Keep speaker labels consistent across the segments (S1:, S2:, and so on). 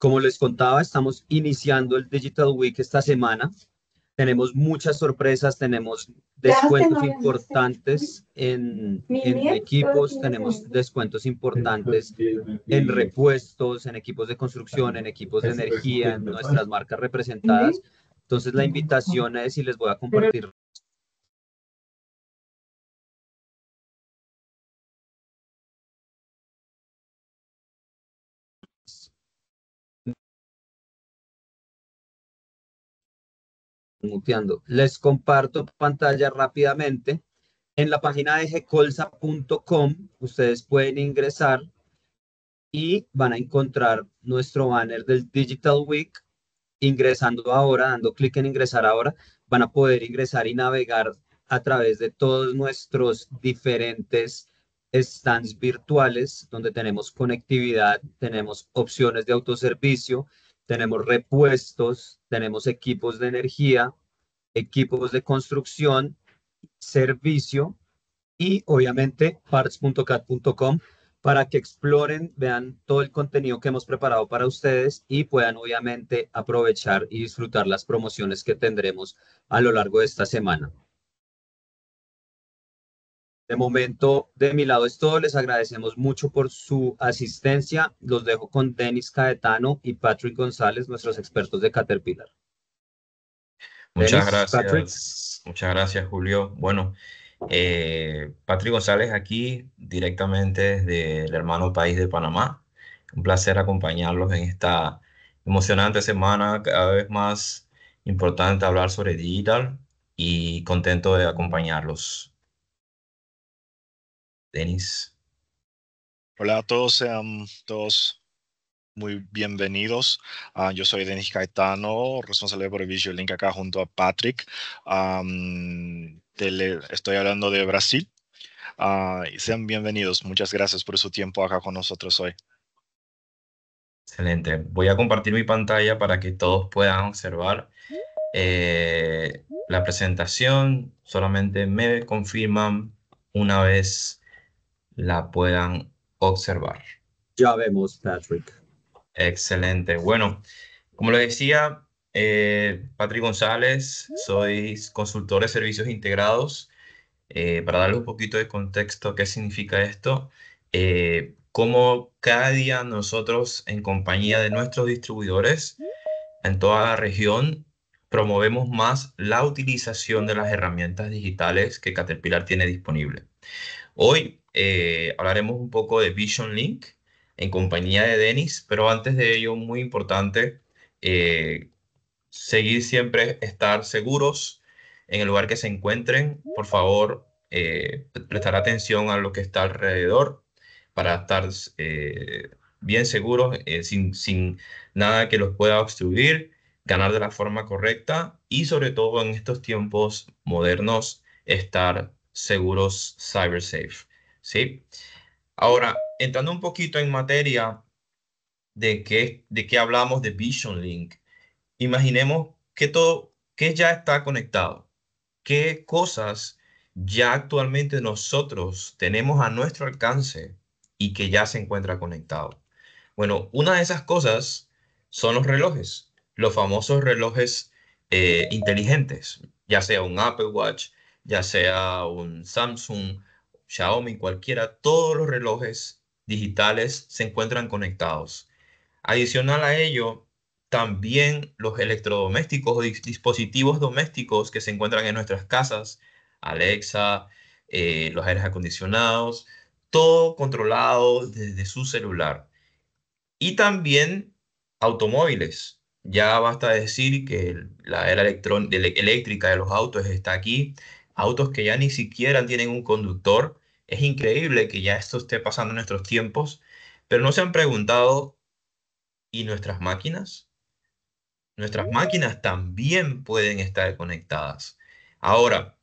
S1: Como les contaba, estamos iniciando el Digital Week esta semana. Tenemos muchas sorpresas, tenemos
S2: descuentos
S1: importantes en, equipos, tenemos descuentos importantes en repuestos, en equipos de construcción, en equipos de energía, en nuestras marcas representadas.
S2: Entonces la invitación es, y les voy a compartir muteando. Les comparto pantalla rápidamente.
S1: En la página de gcolsa.com ustedes pueden ingresar y van a encontrar nuestro banner del Digital Week. Ingresando ahora, dando clic en ingresar ahora, van a poder ingresar y navegar a través de todos nuestros diferentes stands virtuales, donde tenemos conectividad, tenemos opciones de autoservicio, tenemos repuestos, tenemos equipos de energía, equipos de construcción, servicio y obviamente parts.cat.com para que exploren, vean todo el contenido que hemos preparado para ustedes y puedan obviamente aprovechar y disfrutar las promociones que tendremos a lo largo de esta semana. De momento, de mi lado es todo. Les agradecemos mucho por su asistencia. Los dejo con Denis Caetano y Patrick González, nuestros expertos de Caterpillar.
S3: Muchas gracias. Muchas gracias, Julio. Bueno, eh, Patrick González aquí directamente del el hermano país de Panamá. Un placer acompañarlos en esta emocionante semana, cada vez más importante hablar sobre digital y contento de acompañarlos.
S4: Denis. Hola a todos, sean todos muy bienvenidos. Ah, yo soy Denis Caetano, responsable por Visual Link acá junto a Patrick. Ah, mm, estoy hablando de Brasil. Ah, sean bienvenidos. Muchas gracias por su tiempo acá con nosotros hoy. Excelente. Voy a compartir mi pantalla para que todos puedan observar
S3: eh, la presentación. Solamente me confirman una vez la puedan observar. Ya vemos, Patrick. Excelente. Bueno, como lo decía, eh, Patrick González, soy consultor de servicios integrados. Eh, para darle un poquito de contexto, ¿qué significa esto? Eh, cómo cada día nosotros, en compañía de nuestros distribuidores en toda la región, promovemos más la utilización de las herramientas digitales que Caterpillar tiene disponible. Hoy eh, hablaremos un poco de Vision Link en compañía de Denis, pero antes de ello, muy importante, eh, seguir siempre, estar seguros en el lugar que se encuentren. Por favor, eh, prestar atención a lo que está alrededor para estar bien seguros, sin, sin nada que los pueda obstruir, ganar de la forma correcta y sobre todo en estos tiempos modernos, estar seguros cyber safe. ¿sí? Ahora, entrando un poquito en materia de qué, de qué hablamos de Vision Link, imaginemos que todo, que ya está conectado, qué cosas ya actualmente nosotros tenemos a nuestro alcance y que ya se encuentra conectado. Bueno, una de esas cosas son los relojes, los famosos relojes eh, inteligentes, ya sea un Apple Watch, ya sea un Samsung, Xiaomi, cualquiera, todos los relojes digitales se encuentran conectados. Adicional a ello, también los electrodomésticos o dispositivos domésticos que se encuentran en nuestras casas, Alexa, eh, los aires acondicionados, todo controlado desde su celular. Y también automóviles. Ya basta decir que la era eléctrica de los autos está aquí. Autos que ya ni siquiera tienen un conductor, es increíble que ya esto esté pasando en nuestros tiempos, pero no se han preguntado, ¿y nuestras máquinas? Nuestras mm. máquinas también pueden estar conectadas. Ahora,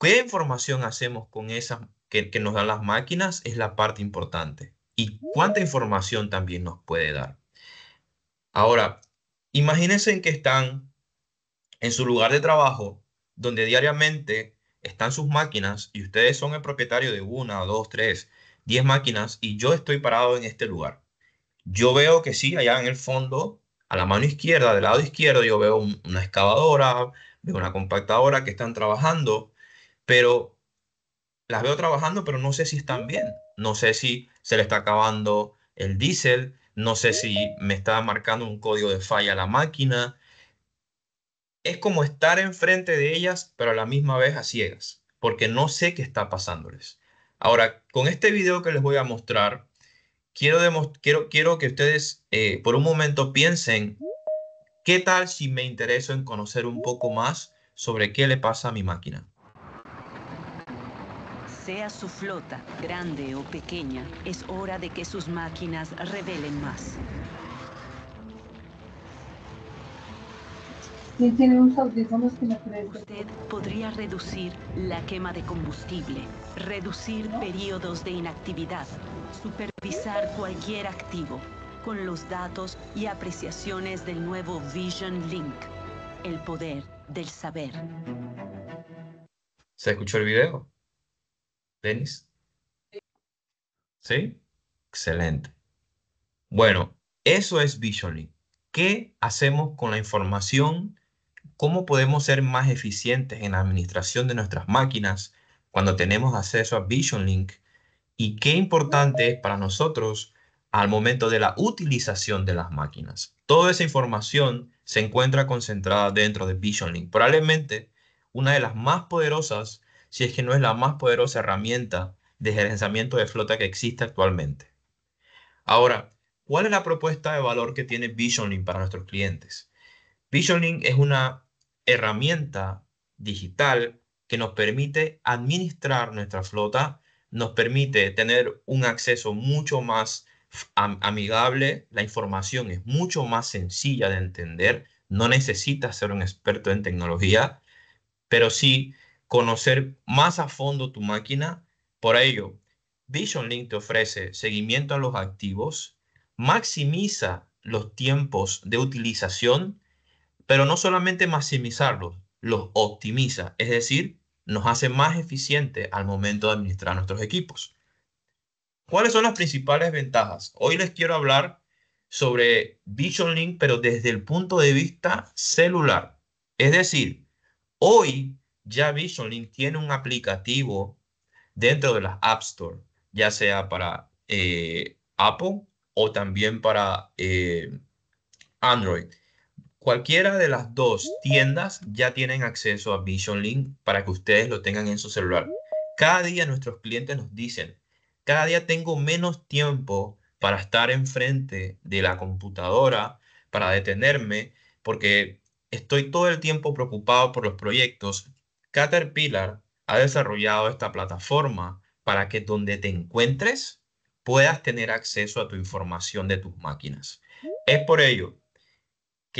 S3: ¿qué información hacemos con esas que, que nos dan las máquinas? Es la parte importante. ¿Y cuánta mm. información también nos puede dar? Ahora, imagínense que están en su lugar de trabajo, donde diariamente están sus máquinas y ustedes son el propietario de una, dos, tres, diez máquinas y yo estoy parado en este lugar. Yo veo que sí, allá en el fondo, a la mano izquierda, del lado izquierdo, yo veo una excavadora, veo una compactadora que están trabajando, pero las veo trabajando, pero no sé si están bien. No sé si se le está acabando el diésel, no sé si me está marcando un código de falla a la máquina, es como estar enfrente de ellas, pero a la misma vez a ciegas, porque no sé qué está pasándoles. Ahora, con este video que les voy a mostrar, quiero, quiero, quiero que ustedes eh, por un momento piensen, ¿qué tal si me intereso en conocer un poco más sobre qué le pasa a mi máquina?
S1: Sea su flota, grande o pequeña, es hora de que sus máquinas revelen más. Usted podría reducir la quema de combustible, reducir periodos de inactividad, supervisar cualquier activo con los datos y apreciaciones del nuevo Vision Link,
S3: el poder del saber.
S1: ¿Se escuchó el video?
S3: ¿Denis? Sí. ¿Sí? Excelente. Bueno, eso es Vision Link. ¿Qué hacemos con la información cómo podemos ser más eficientes en la administración de nuestras máquinas cuando tenemos acceso a VisionLink? y qué importante es para nosotros al momento de la utilización de las máquinas. Toda esa información se encuentra concentrada dentro de VisionLink. Probablemente una de las más poderosas, si es que no es la más poderosa herramienta de gerenciamiento de flota que existe actualmente. Ahora, ¿cuál es la propuesta de valor que tiene VisionLink para nuestros clientes? VisionLink es una herramienta digital que nos permite administrar nuestra flota, nos permite tener un acceso mucho más amigable, la información es mucho más sencilla de entender, no necesitas ser un experto en tecnología, pero sí conocer más a fondo tu máquina. Por ello, VisionLink te ofrece seguimiento a los activos, maximiza los tiempos de utilización pero no solamente maximizarlos, los optimiza, es decir, nos hace más eficiente al momento de administrar nuestros equipos. ¿Cuáles son las principales ventajas? Hoy les quiero hablar sobre Vision Link, pero desde el punto de vista celular. Es decir, hoy ya Vision Link tiene un aplicativo dentro de las App Store, ya sea para eh, Apple o también para eh, Android. Cualquiera de las dos tiendas ya tienen acceso a Vision Link para que ustedes lo tengan en su celular. Cada día nuestros clientes nos dicen, cada día tengo menos tiempo para estar enfrente de la computadora, para detenerme, porque estoy todo el tiempo preocupado por los proyectos. Caterpillar ha desarrollado esta plataforma para que donde te encuentres puedas tener acceso a tu información de tus máquinas. Es por ello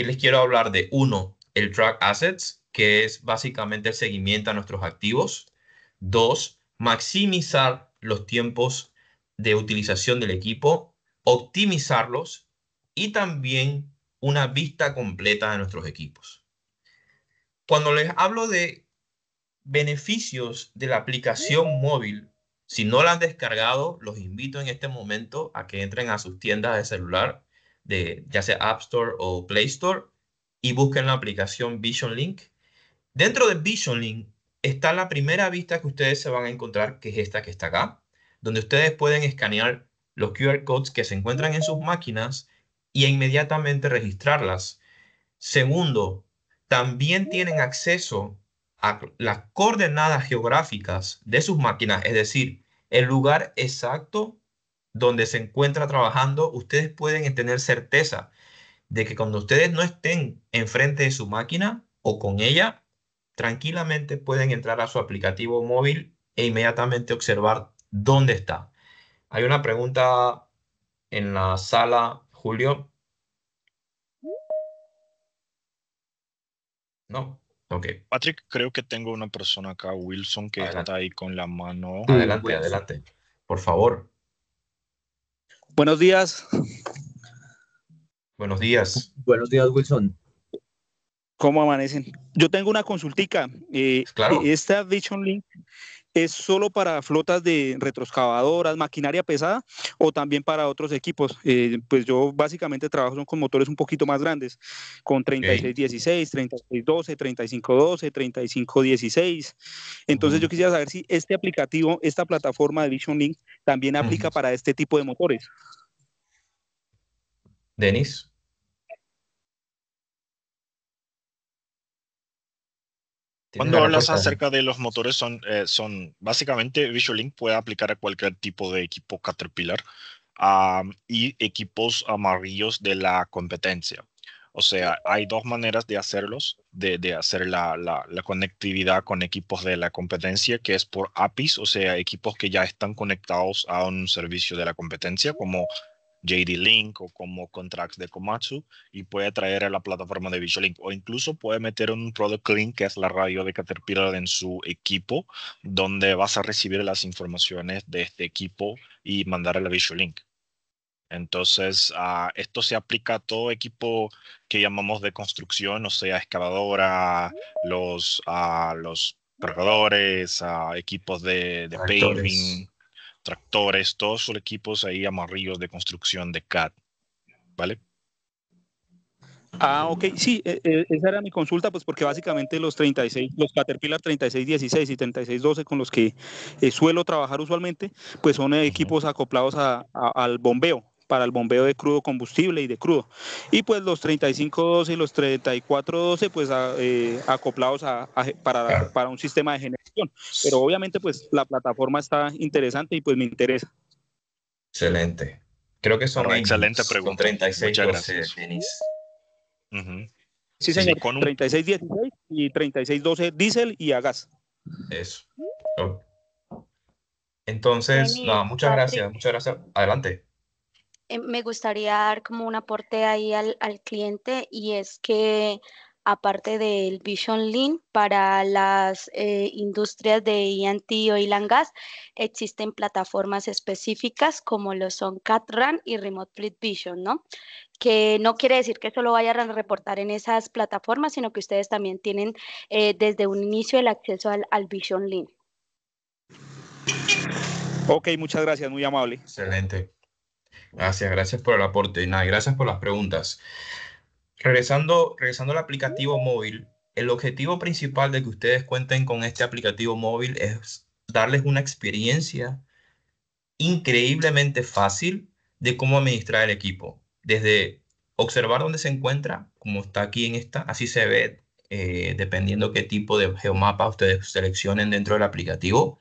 S3: les quiero hablar de uno, el track assets, que es básicamente el seguimiento a nuestros activos. Dos, maximizar los tiempos de utilización del equipo, optimizarlos y también una vista completa de nuestros equipos. Cuando les hablo de beneficios de la aplicación móvil, si no la han descargado, los invito en este momento a que entren a sus tiendas de celular de ya sea App Store o Play Store y busquen la aplicación Vision Link. Dentro de Vision Link está la primera vista que ustedes se van a encontrar, que es esta que está acá, donde ustedes pueden escanear los QR codes que se encuentran en sus máquinas y e inmediatamente registrarlas. Segundo, también tienen acceso a las coordenadas geográficas de sus máquinas, es decir, el lugar exacto donde se encuentra trabajando, ustedes pueden tener certeza de que cuando ustedes no estén enfrente de su máquina o con ella, tranquilamente pueden entrar a su aplicativo móvil e inmediatamente observar dónde está. Hay una pregunta en
S4: la sala, Julio. No, ok. Patrick, creo que tengo una persona acá, Wilson, que está ahí con la mano. Adelante, adelante.
S3: Por favor. Buenos días.
S2: Buenos días. Buenos días, Wilson. ¿Cómo amanecen? Yo tengo una consultica. Eh, claro. Eh, Esta Vision Link ¿Es solo para flotas de retroexcavadoras, maquinaria pesada o también para otros equipos? Eh, pues yo básicamente trabajo con motores un poquito más grandes, con 3616, 3612, 3512, 3516. Entonces yo quisiera saber si este aplicativo, esta plataforma de Vision Link, también aplica para este tipo de motores.
S4: Denis. Cuando hablas acerca de los motores, son, eh, son básicamente visual link puede aplicar a cualquier tipo de equipo Caterpillar y equipos amarillos de la competencia. O sea, hay dos maneras de hacerlos, de, hacer la, la, la, conectividad con equipos de la competencia, que es por APIs, o sea, equipos que ya están conectados a un servicio de la competencia, como JD Link o como contracts de Komatsu y puede traer a la plataforma de Visual Link o incluso puede meter un Product Link que es la radio de Caterpillar en su equipo donde vas a recibir las informaciones de este equipo y mandar a la Visual Link. Entonces, ah, esto se aplica a todo equipo que llamamos de construcción, o sea, excavadora, los, uh, los ah, equipos de, de tractores, todos son equipos ahí amarillos de construcción de CAT, ¿vale? Ah, ok, sí,
S2: e, e, esa era mi consulta, pues porque básicamente los 36, los Caterpillar 3616 y 3612 con los que eh, suelo trabajar usualmente, pues son equipos acoplados al bombeo, para el bombeo de crudo combustible y de crudo. Y pues los 3512 y los 3412 pues eh, acoplados para, un sistema de generación. Pero obviamente pues la plataforma está interesante y pues me interesa.
S3: Excelente. Creo que son excelente 36 gracias.
S2: Denis. Sí, señor. Con un... 3616 y 3612 diésel y a gas.
S3: Eso. Entonces, muchas gracias, muchas gracias. Adelante.
S1: Eh, me gustaría dar como un aporte ahí al, cliente y es que aparte del Vision Link para las eh, industrias de ENT o Ilangas, existen plataformas específicas como lo son CatRan y Remote Fleet Vision, ¿no? que no quiere decir que solo vayan a reportar en esas plataformas, sino que ustedes también tienen eh, desde un inicio el acceso al, al Vision Link.
S2: Ok, muchas gracias, muy amable. Excelente. Gracias,
S3: gracias por el aporte. Nada, gracias por las preguntas. Regresando, regresando al aplicativo móvil, el objetivo principal de que ustedes cuenten con este aplicativo móvil es darles una experiencia increíblemente fácil de cómo administrar el equipo. Desde observar dónde se encuentra, como está aquí en esta, así se ve, eh, dependiendo qué tipo de geomapa ustedes seleccionen dentro del aplicativo,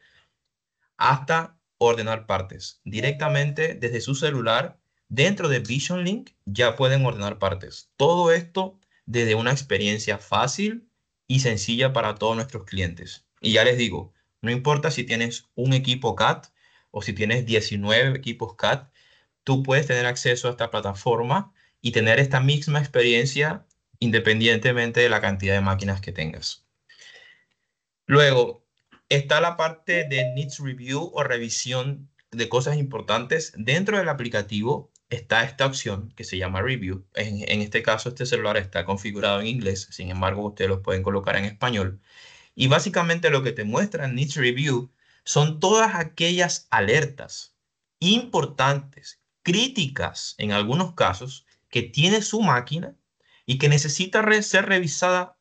S3: hasta ordenar partes. Directamente desde su celular, dentro de Vision Link, ya pueden ordenar partes. Todo esto desde una experiencia fácil y sencilla para todos nuestros clientes. Y ya les digo, no importa si tienes un equipo CAT o si tienes 19 equipos CAT, tú puedes tener acceso a esta plataforma y tener esta misma experiencia independientemente de la cantidad de máquinas que tengas. Luego, está la parte de needs review o revisión de cosas importantes. Dentro del aplicativo está esta opción que se llama review. En, este caso, este celular está configurado en inglés, sin embargo, ustedes lo pueden colocar en español. Y básicamente lo que te muestra needs review son todas aquellas alertas importantes, críticas en algunos casos, que tiene su máquina y que necesita ser revisada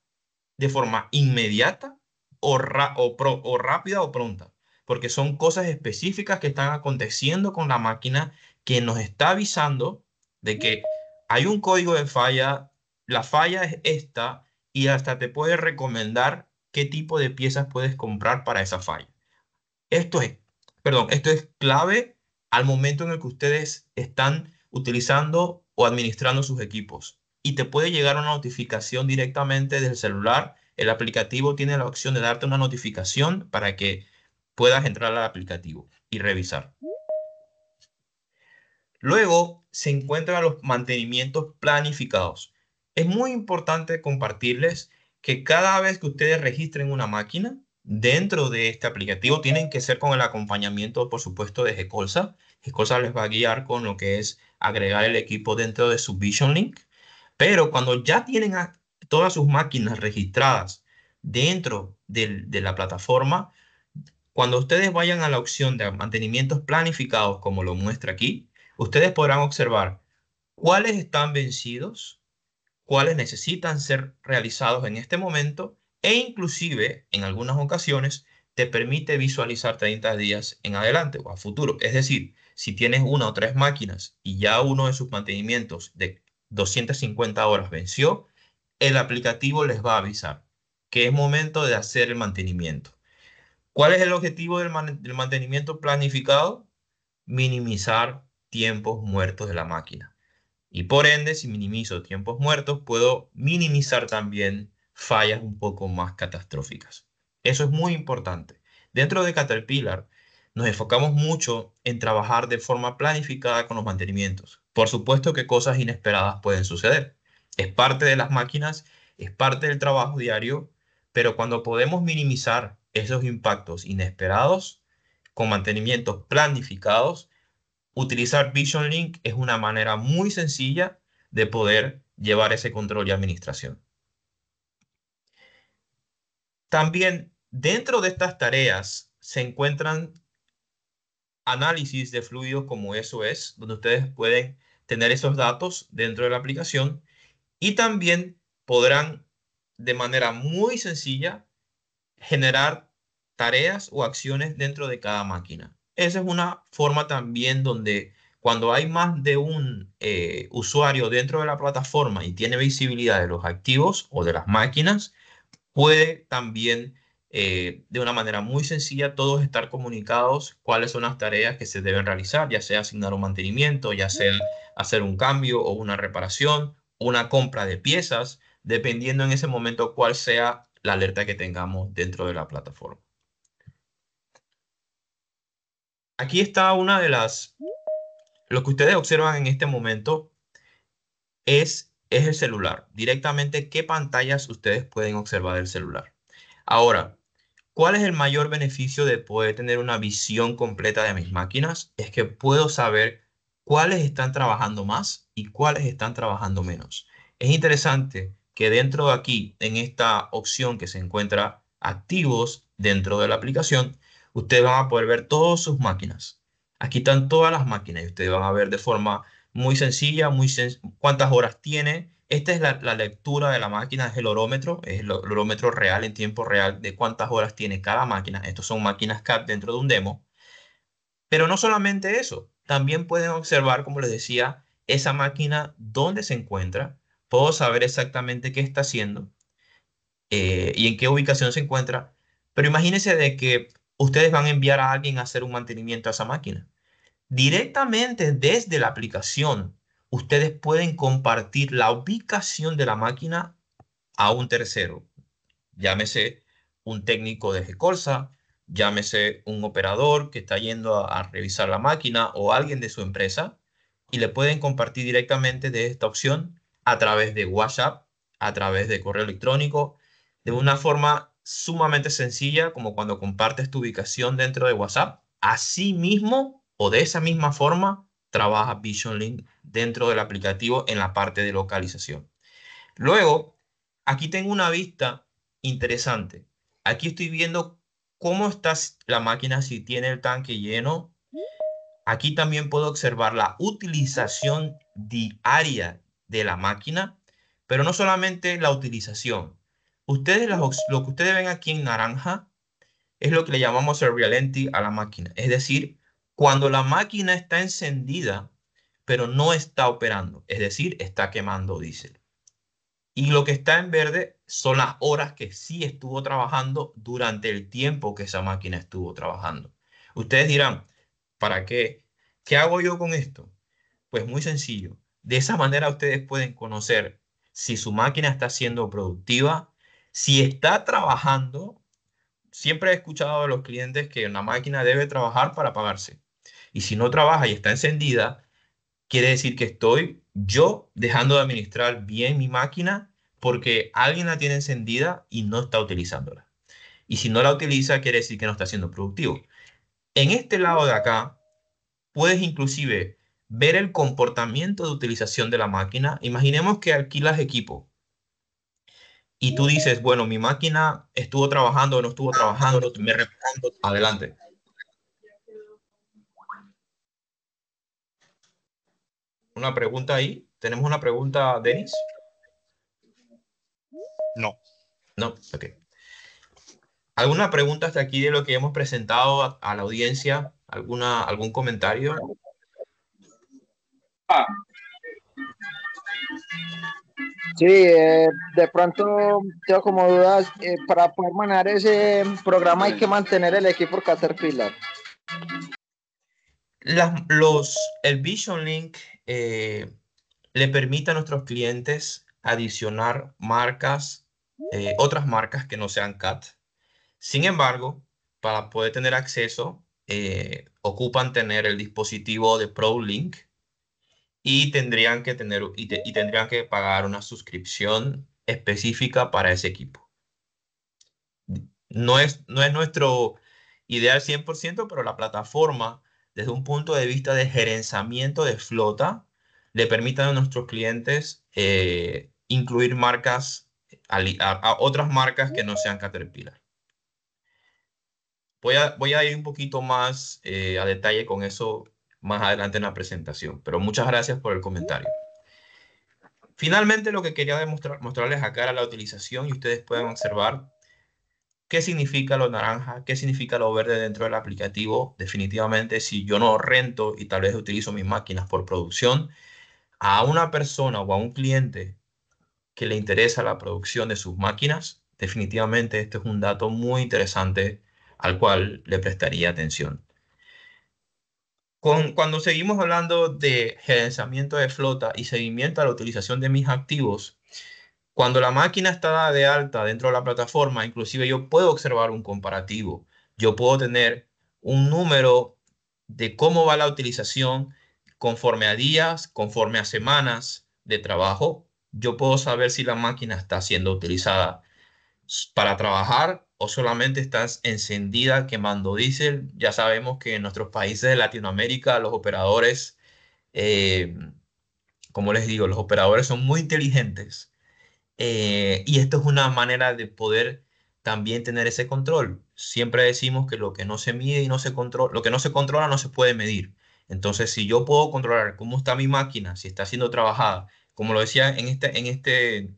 S3: de forma inmediata o, rápida o pronta, porque son cosas específicas que están aconteciendo con la máquina que nos está avisando de que hay un código de falla, la falla es esta y hasta te puede recomendar qué tipo de piezas puedes comprar para esa falla. Esto es, perdón, esto es clave al momento en el que ustedes están utilizando o administrando sus equipos. Y te puede llegar una notificación directamente del celular el aplicativo tiene la opción de darte una notificación para que puedas entrar al aplicativo y revisar. Luego se encuentran los mantenimientos planificados. Es muy importante compartirles que cada vez que ustedes registren una máquina dentro de este aplicativo, tienen que ser con el acompañamiento, por supuesto, de Gecolsa. Gecolsa les va a guiar con lo que es agregar el equipo dentro de su Vision Link. Pero cuando ya tienen todas sus máquinas registradas dentro de la plataforma, cuando ustedes vayan a la opción de mantenimientos planificados, como lo muestra aquí, ustedes podrán observar cuáles están vencidos, cuáles necesitan ser realizados en este momento e inclusive en algunas ocasiones te permite visualizar 30 días en adelante o a futuro. Es decir, si tienes una o tres máquinas y ya uno de sus mantenimientos de 250 horas venció, el aplicativo les va a avisar que es momento de hacer el mantenimiento. ¿Cuál es el objetivo del, mantenimiento planificado? Minimizar tiempos muertos de la máquina. Y por ende, si minimizo tiempos muertos, puedo minimizar también fallas un poco más catastróficas. Eso es muy importante. Dentro de Caterpillar, nos enfocamos mucho en trabajar de forma planificada con los mantenimientos. Por supuesto que cosas inesperadas pueden suceder es parte de las máquinas, es parte del trabajo diario, pero cuando podemos minimizar esos impactos inesperados con mantenimientos planificados, utilizar Vision Link es una manera muy sencilla de poder llevar ese control y administración. También dentro de estas tareas se encuentran análisis de fluidos como eso es, donde ustedes pueden tener esos datos dentro de la aplicación y también podrán, de manera muy sencilla, generar tareas o acciones dentro de cada máquina. Esa es una forma también donde cuando hay más de un eh, usuario dentro de la plataforma y tiene visibilidad de los activos o de las máquinas, puede también eh, de una manera muy sencilla todos estar comunicados cuáles son las tareas que se deben realizar, ya sea asignar un mantenimiento, ya sea hacer un cambio o una reparación una compra de piezas, dependiendo en ese momento cuál sea la alerta que tengamos dentro de la plataforma. Aquí está una de las... Lo que ustedes observan en este momento es, es el celular. Directamente, ¿qué pantallas ustedes pueden observar del celular? Ahora, ¿Cuál es el mayor beneficio de poder tener una visión completa de mis máquinas? Es que puedo saber cuáles están trabajando más y cuáles están trabajando menos. Es interesante que dentro de aquí, en esta opción que se encuentra activos dentro de la aplicación, ustedes van a poder ver todas sus máquinas. Aquí están todas las máquinas y ustedes van a ver de forma muy sencilla muy cuántas horas tiene. Esta es la, lectura de la máquina, es el horómetro. es el, horómetro real en tiempo real de cuántas horas tiene cada máquina. Estos son máquinas CAP dentro de un demo. Pero no solamente eso, también pueden observar, como les decía, esa máquina dónde se encuentra, puedo saber exactamente qué está haciendo eh, y en qué ubicación se encuentra, pero imagínense de que ustedes van a enviar a alguien a hacer un mantenimiento a esa máquina. Directamente desde la aplicación, ustedes pueden compartir la ubicación de la máquina a un tercero, llámese un técnico de Gecolsa, llámese un operador que está yendo a, revisar la máquina o alguien de su empresa y le pueden compartir directamente de esta opción a través de WhatsApp, a través de correo electrónico, de una forma sumamente sencilla como cuando compartes tu ubicación dentro de WhatsApp. Así mismo o de esa misma forma trabaja VisionLink dentro del aplicativo en la parte de localización. Luego, aquí tengo una vista interesante. Aquí estoy viendo cómo está la máquina si tiene el tanque lleno. Aquí también puedo observar la utilización diaria de la máquina, pero no solamente la utilización. Ustedes lo que ustedes ven aquí en naranja es lo que le llamamos reality a la máquina. Es decir, cuando la máquina está encendida, pero no está operando. Es decir, está quemando diésel. Y lo que está en verde son las horas que sí estuvo trabajando durante el tiempo que esa máquina estuvo trabajando. Ustedes dirán, ¿para qué? ¿Qué hago yo con esto? Pues muy sencillo. De esa manera ustedes pueden conocer si su máquina está siendo productiva, si está trabajando. Siempre he escuchado a los clientes que una máquina debe trabajar para pagarse. Y si no trabaja y está encendida, quiere decir que estoy yo dejando de administrar bien mi máquina porque alguien la tiene encendida y no está utilizándola. Y si no la utiliza, quiere decir que no está siendo productivo. En este lado de acá, puedes inclusive ver el comportamiento de utilización de la máquina. Imaginemos que alquilas equipo y tú dices, bueno, mi máquina estuvo trabajando o no estuvo trabajando, me adelante. una pregunta ahí. ¿Tenemos una pregunta, Denis? No. No, ok. ¿Alguna pregunta hasta aquí de lo que hemos presentado a, la audiencia? ¿Alguna, ¿Algún comentario? Ah.
S4: Sí, eh, de pronto tengo como dudas, eh, para poder manejar ese programa hay que mantener el equipo Caterpillar.
S3: los, el Vision Link eh, le permite a nuestros clientes adicionar marcas, eh, otras marcas que no sean CAT. Sin embargo, para poder tener acceso, eh, ocupan tener el dispositivo de ProLink y tendrían que tener y, tendrían que pagar una suscripción específica para ese equipo. No es, no es nuestro ideal 100%, pero la plataforma desde un punto de vista de gerenciamiento de flota, le permitan a nuestros clientes eh, incluir marcas, a, otras marcas que no sean Caterpillar. Voy a, ir un poquito más eh, a detalle con eso más adelante en la presentación, pero muchas gracias por el comentario. Finalmente, lo que quería mostrarles acá era la utilización y ustedes pueden observar qué significa lo naranja, qué significa lo verde dentro del aplicativo. Definitivamente, si yo no rento y tal vez utilizo mis máquinas por producción, a una persona o a un cliente que le interesa la producción de sus máquinas, definitivamente este es un dato muy interesante al cual le prestaría atención. cuando seguimos hablando de gerenciamiento de flota y seguimiento a la utilización de mis activos, cuando la máquina está de alta dentro de la plataforma, inclusive yo puedo observar un comparativo. Yo puedo tener un número de cómo va la utilización conforme a días, conforme a semanas de trabajo. Yo puedo saber si la máquina está siendo utilizada para trabajar o solamente está encendida quemando diésel. Ya sabemos que en nuestros países de Latinoamérica los operadores, eh, como les digo, los operadores son muy inteligentes eh, y esto es una manera de poder también tener ese control. Siempre decimos que lo que no se mide y no se controla, lo que no se controla no se puede medir. Entonces, si yo puedo controlar cómo está mi máquina, si está siendo trabajada, como lo decía en este, en este, en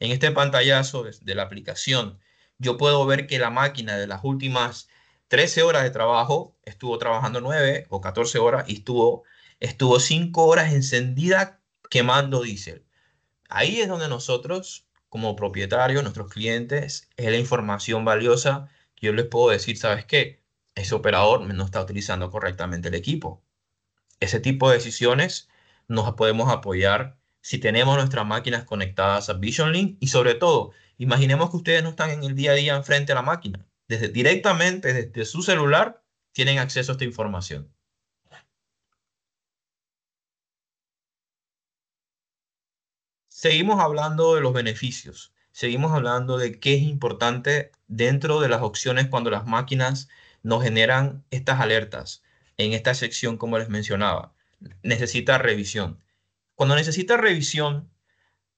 S3: este pantallazo de la aplicación, yo puedo ver que la máquina de las últimas 13 horas de trabajo estuvo trabajando 9 o 14 horas y estuvo, estuvo 5 horas encendida quemando diésel. Ahí es donde nosotros, como propietarios, nuestros clientes, es la información valiosa que yo les puedo decir, ¿sabes qué? Ese operador no está utilizando correctamente el equipo. Ese tipo de decisiones nos podemos apoyar si tenemos nuestras máquinas conectadas a VisionLink y sobre todo, imaginemos que ustedes no están en el día a día enfrente a la máquina. Desde, directamente desde su celular tienen acceso a esta información. Seguimos hablando de los beneficios, seguimos hablando de qué es importante dentro de las opciones cuando las máquinas nos generan estas alertas en esta sección, como les mencionaba. Necesita revisión. Cuando necesita revisión,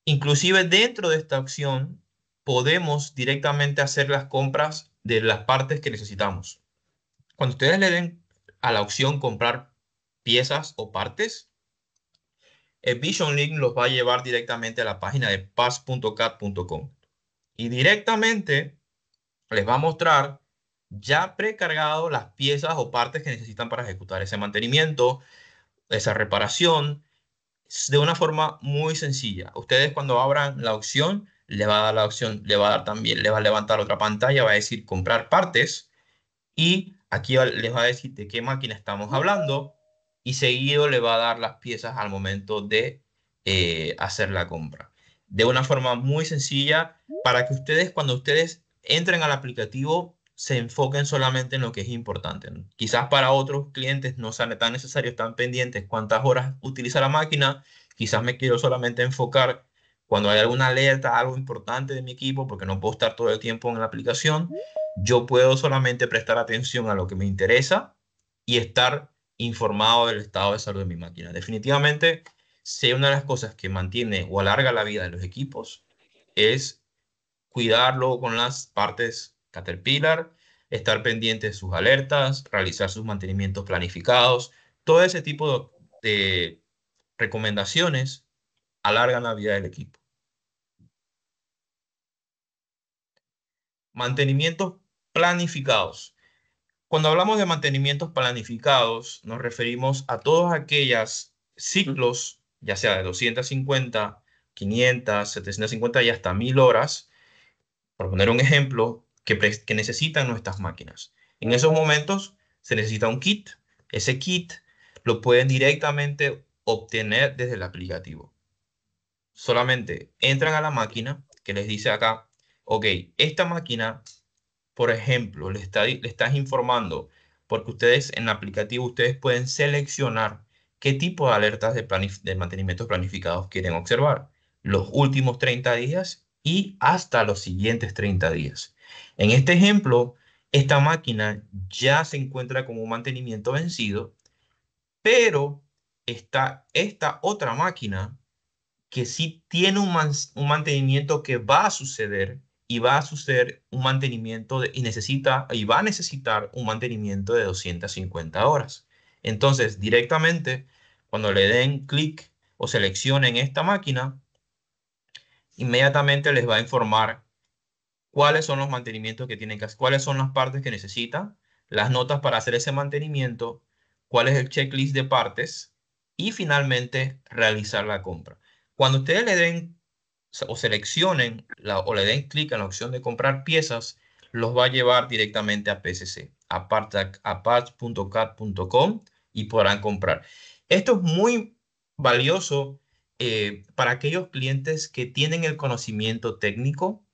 S3: inclusive dentro de esta opción, podemos directamente hacer las compras de las partes que necesitamos. Cuando ustedes le den a la opción comprar piezas o partes, el eh, Vision Link los va a llevar directamente a la página de pass.cat.com. Y directamente les va a mostrar ya precargado las piezas o partes que necesitan para ejecutar ese mantenimiento, esa reparación, de una forma muy sencilla. Ustedes cuando abran la opción, le va a dar la opción, le va a dar también, le va a levantar otra pantalla, va a decir comprar partes y aquí les va a decir de qué máquina estamos hablando, y seguido le va a dar las piezas al momento de eh, hacer la compra. De una forma muy sencilla para que ustedes cuando ustedes entren al aplicativo se enfoquen solamente en lo que es importante. Quizás para otros clientes no sea tan necesario, están pendientes cuántas horas utiliza la máquina. Quizás me quiero solamente enfocar cuando hay alguna alerta, algo importante de mi equipo, porque no puedo estar todo el tiempo en la aplicación. Yo puedo solamente prestar atención a lo que me interesa y estar informado del estado de salud de mi máquina. Definitivamente, si una de las cosas que mantiene o alarga la vida de los equipos es cuidarlo con las partes Caterpillar, estar pendiente de sus alertas, realizar sus mantenimientos planificados, todo ese tipo de, de recomendaciones alargan la vida del equipo. Mantenimientos planificados. Cuando hablamos de mantenimientos planificados, nos referimos a todos aquellos ciclos, ya sea de 250, 500, 750 y hasta 1000 horas, por poner un ejemplo, que, que necesitan nuestras máquinas. En esos momentos se necesita un kit. Ese kit lo pueden directamente obtener desde el aplicativo. Solamente entran a la máquina que les dice acá, ok, esta máquina por ejemplo, le, está, le estás informando, porque ustedes en el aplicativo ustedes pueden seleccionar qué tipo de alertas de, planif de mantenimiento planificados quieren observar, los últimos 30 días y hasta los siguientes 30 días. En este ejemplo, esta máquina ya se encuentra como un mantenimiento vencido, pero está esta otra máquina que sí tiene un mantenimiento que va a suceder y va a suceder un mantenimiento de, y necesita y va a necesitar un mantenimiento de 250 horas. Entonces, directamente, cuando le den clic o seleccionen esta máquina, inmediatamente les va a informar cuáles son los mantenimientos que tienen que hacer, cuáles son las partes que necesita, las notas para hacer ese mantenimiento, cuál es el checklist de partes y finalmente realizar la compra. Cuando ustedes le den o seleccionen o le den clic a la opción de comprar piezas, los va a llevar directamente a PCC, a parts.cat.com y podrán comprar. Esto es muy valioso eh, para aquellos clientes que tienen el conocimiento técnico,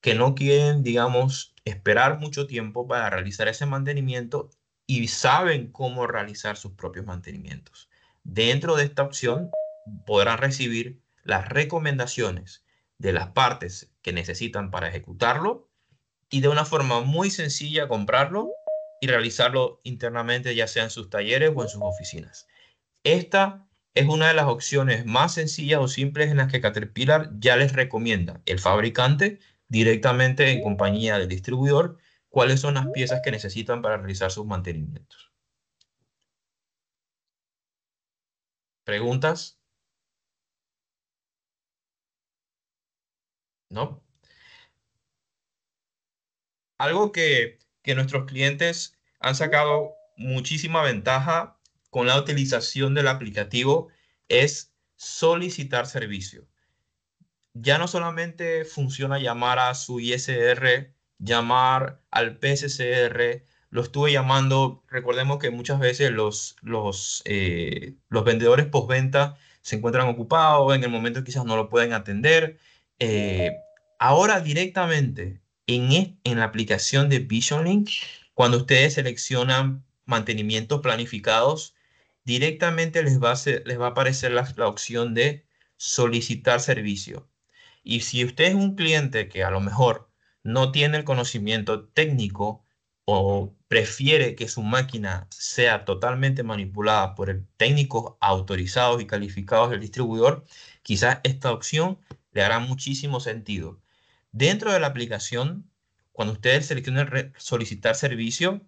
S3: que no quieren, digamos, esperar mucho tiempo para realizar ese mantenimiento y saben cómo realizar sus propios mantenimientos. Dentro de esta opción podrán recibir las recomendaciones de las partes que necesitan para ejecutarlo y de una forma muy sencilla comprarlo y realizarlo internamente ya sea en sus talleres o en sus oficinas. Esta es una de las opciones más sencillas o simples en las que Caterpillar ya les recomienda el fabricante directamente en compañía del distribuidor cuáles son las piezas que necesitan para realizar sus mantenimientos. ¿Preguntas? ¿no? Algo que, que nuestros clientes han sacado muchísima ventaja con la utilización del aplicativo es solicitar servicio. Ya no solamente funciona llamar a su ISR, llamar al PSCR, lo estuve llamando, recordemos que muchas veces los, los, eh, los vendedores postventa se encuentran ocupados, en el momento quizás no lo pueden atender, eh, ahora directamente en, e, en la aplicación de Vision Link, cuando ustedes seleccionan mantenimientos planificados, directamente les va a, les va a aparecer la, opción de solicitar servicio. Y si usted es un cliente que a lo mejor no tiene el conocimiento técnico o prefiere que su máquina sea totalmente manipulada por el técnicos autorizados y calificados del distribuidor, Quizás esta opción le hará muchísimo sentido. Dentro de la aplicación, cuando ustedes seleccionen solicitar servicio,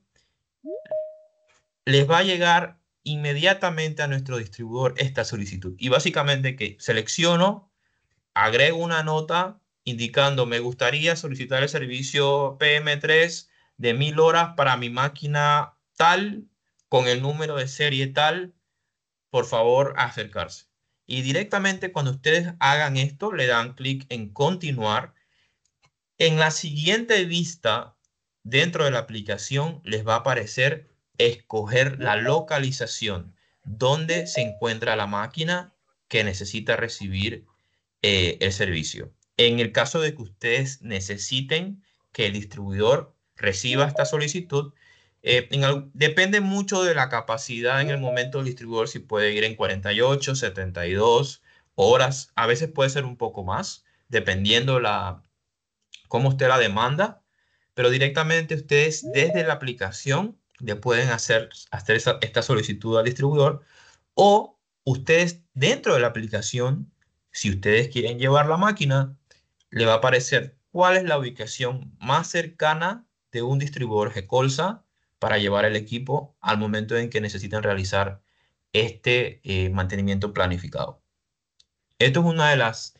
S3: les va a llegar inmediatamente a nuestro distribuidor esta solicitud. Y básicamente que selecciono, agrego una nota indicando me gustaría solicitar el servicio PM3 de 1000 horas para mi máquina tal, con el número de serie tal, por favor acercarse. Y directamente cuando ustedes hagan esto, le dan clic en continuar. En la siguiente vista, dentro de la aplicación, les va a aparecer escoger la localización donde se encuentra la máquina que necesita recibir eh, el servicio. En el caso de que ustedes necesiten que el distribuidor reciba esta solicitud, eh, depende mucho de la capacidad en el momento del distribuidor, si puede ir en 48, 72 horas, a veces puede ser un poco más, dependiendo la, cómo usted la demanda, pero directamente ustedes desde la aplicación le pueden hacer, hacer esta solicitud al distribuidor o ustedes dentro de la aplicación, si ustedes quieren llevar la máquina, le va a aparecer cuál es la ubicación más cercana de un distribuidor Colza para llevar el equipo al momento en que necesitan realizar este eh, mantenimiento planificado. Esto es una de las,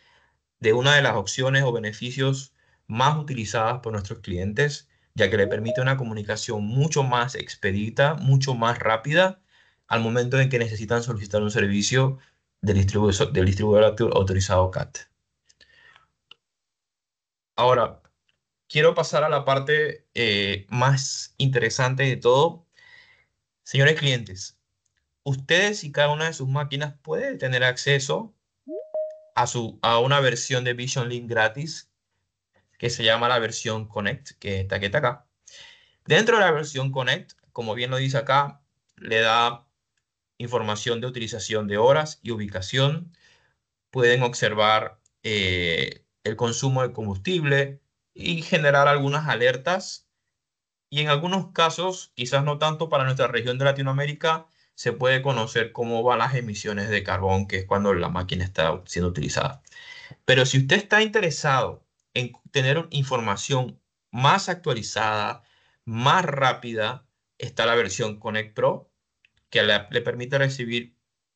S3: de una de las opciones o beneficios más utilizadas por nuestros clientes, ya que le permite una comunicación mucho más expedita, mucho más rápida al momento en que necesitan solicitar un servicio del distribuidor, del distribuidor autorizado CAT. Ahora, quiero pasar a la parte eh, más interesante de todo. Señores clientes, ustedes y cada una de sus máquinas pueden tener acceso a, su, a una versión de Vision Link gratis que se llama la versión Connect, que está, que está acá. Dentro de la versión Connect, como bien lo dice acá, le da información de utilización de horas y ubicación. Pueden observar eh, el consumo de combustible, y generar algunas alertas. Y en algunos casos, quizás no tanto para nuestra región de Latinoamérica, se puede conocer cómo van las emisiones de carbón, que es cuando la máquina está siendo utilizada. Pero si usted está interesado en tener información más actualizada, más rápida, está la versión Connect Pro, que le, le permite recibir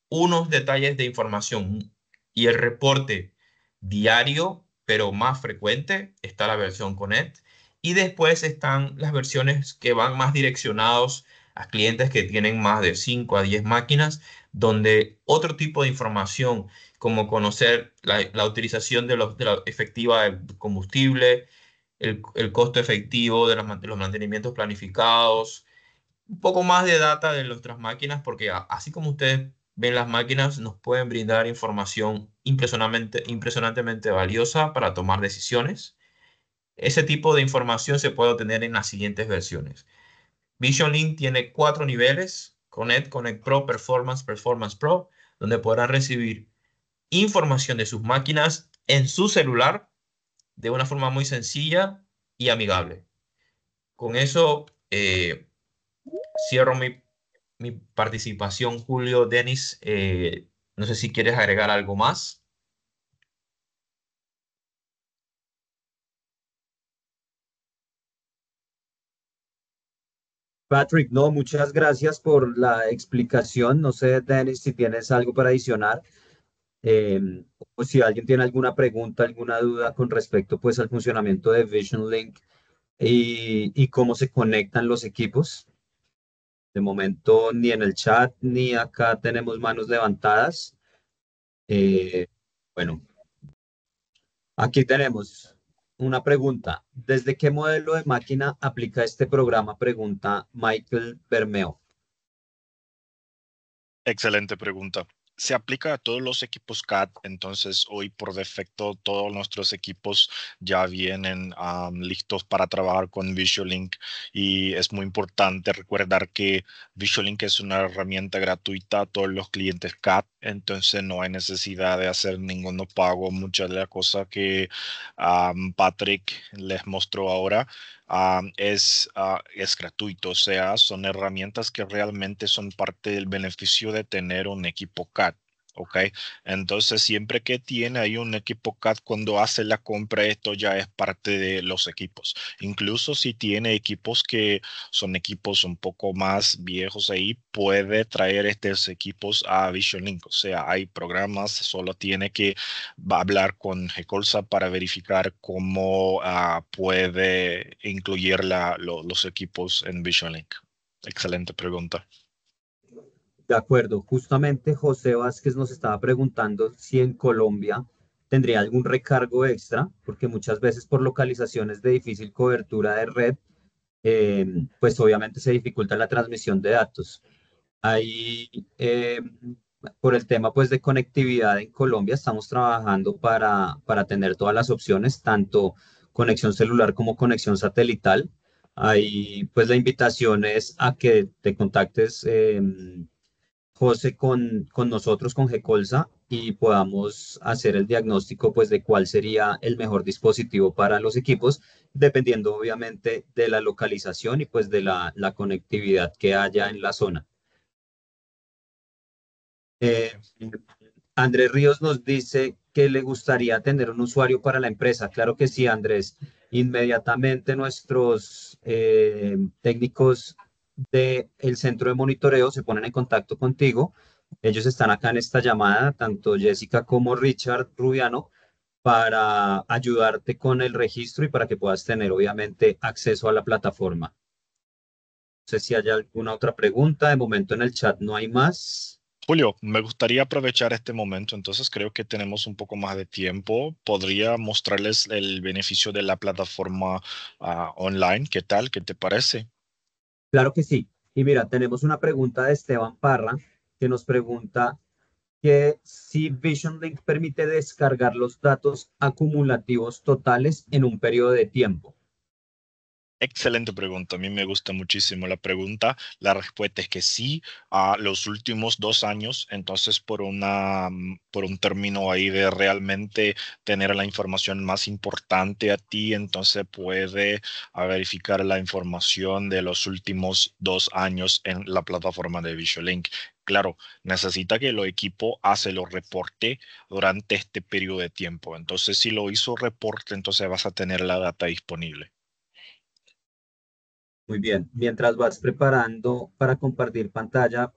S3: unos detalles de información y el reporte diario pero más frecuente está la versión Connect y después están las versiones que van más direccionados a clientes que tienen más de 5 a 10 máquinas, donde otro tipo de información, como conocer la, utilización de, la efectiva del combustible, el, costo efectivo de, los mantenimientos planificados, un poco más de data de nuestras máquinas, porque así como ustedes Bien, las máquinas nos pueden brindar información impresionantemente, valiosa para tomar decisiones. Ese tipo de información se puede obtener en las siguientes versiones. Vision Link tiene cuatro niveles, Connect, Connect Pro, Performance, Performance Pro, donde podrán recibir información de sus máquinas en su celular de una forma muy sencilla y amigable. Con eso eh, cierro mi mi participación, Julio, Denis. Eh, no sé si quieres agregar algo más.
S1: Patrick, no, muchas gracias por la explicación. No sé, Dennis, si tienes algo para adicionar em, o si alguien tiene alguna pregunta, alguna duda con respecto pues al funcionamiento de Vision Link y, y cómo se conectan los equipos. De momento, ni en el chat ni acá tenemos manos levantadas. Eh, bueno, aquí tenemos una pregunta. ¿Desde qué modelo de máquina aplica este programa? Pregunta
S4: Michael Bermeo. Excelente pregunta se aplica a todos los equipos CAD, entonces hoy por defecto todos nuestros equipos ya vienen listos para trabajar con link y es muy importante recordar que link es una herramienta gratuita a todos los clientes CAD, entonces no hay necesidad de hacer ningún pago. Muchas de las cosas que Patrick les mostró ahora Ah, es, ah, es gratuito, o sea, son herramientas que realmente son parte del beneficio de tener un equipo CAT. ¿ok? Entonces, siempre que tiene ahí un equipo CAD, cuando hace la compra, esto ya es parte de los equipos. Incluso si tiene equipos que son equipos un poco más viejos ahí, puede traer estos equipos a Vision Link. O sea, hay programas, solo tiene que hablar con Gecolsa para verificar cómo ah, puede incluir los equipos en Vision Link. Excelente pregunta.
S1: De acuerdo, justamente José Vázquez nos estaba preguntando si en Colombia tendría algún recargo extra, porque muchas veces por localizaciones de difícil cobertura de red, em, pues obviamente se dificulta la transmisión de datos. Ahí, em, por el tema pues de conectividad en Colombia, estamos trabajando para, tener todas las opciones, tanto conexión celular como conexión satelital. Ahí, pues la invitación es a que te contactes em, José con, con nosotros, con GECOLSA, y podamos hacer el diagnóstico pues, de cuál sería el mejor dispositivo para los equipos, dependiendo obviamente de la localización y pues de la, la conectividad que haya en la zona. Eh, Andrés Ríos nos dice que le gustaría tener un usuario para la empresa. Claro que sí, Andrés. Inmediatamente nuestros eh, técnicos del centro de monitoreo se ponen en contacto contigo. Ellos están acá en esta llamada, tanto Jessica como Richard Rubiano, para ayudarte con el registro y para que puedas tener, obviamente, acceso a la plataforma. No sé si hay alguna otra pregunta. De momento
S4: en el chat no hay más. Julio, me gustaría aprovechar este momento, entonces creo que tenemos un poco más de tiempo. Podría mostrarles el beneficio de la plataforma ah, online. ¿Qué tal? ¿Qué te parece? Claro que sí. Y mira, tenemos una pregunta
S1: de Esteban Parra que nos pregunta que si Vision Link permite descargar los datos acumulativos totales
S4: en un periodo de tiempo. Excelente pregunta. A mí me gusta muchísimo la pregunta. La respuesta es que sí, a los últimos dos años, entonces por, una, mm, por un término ahí de realmente tener la información más importante a ti, entonces puede verificar la información de los últimos dos años en la plataforma de Visualink. Claro, necesita que el equipo hace los reporte durante este periodo de tiempo. Entonces, si lo hizo reporte, entonces vas a tener la data disponible. Muy bien, mientras vas preparando para compartir
S1: pantalla,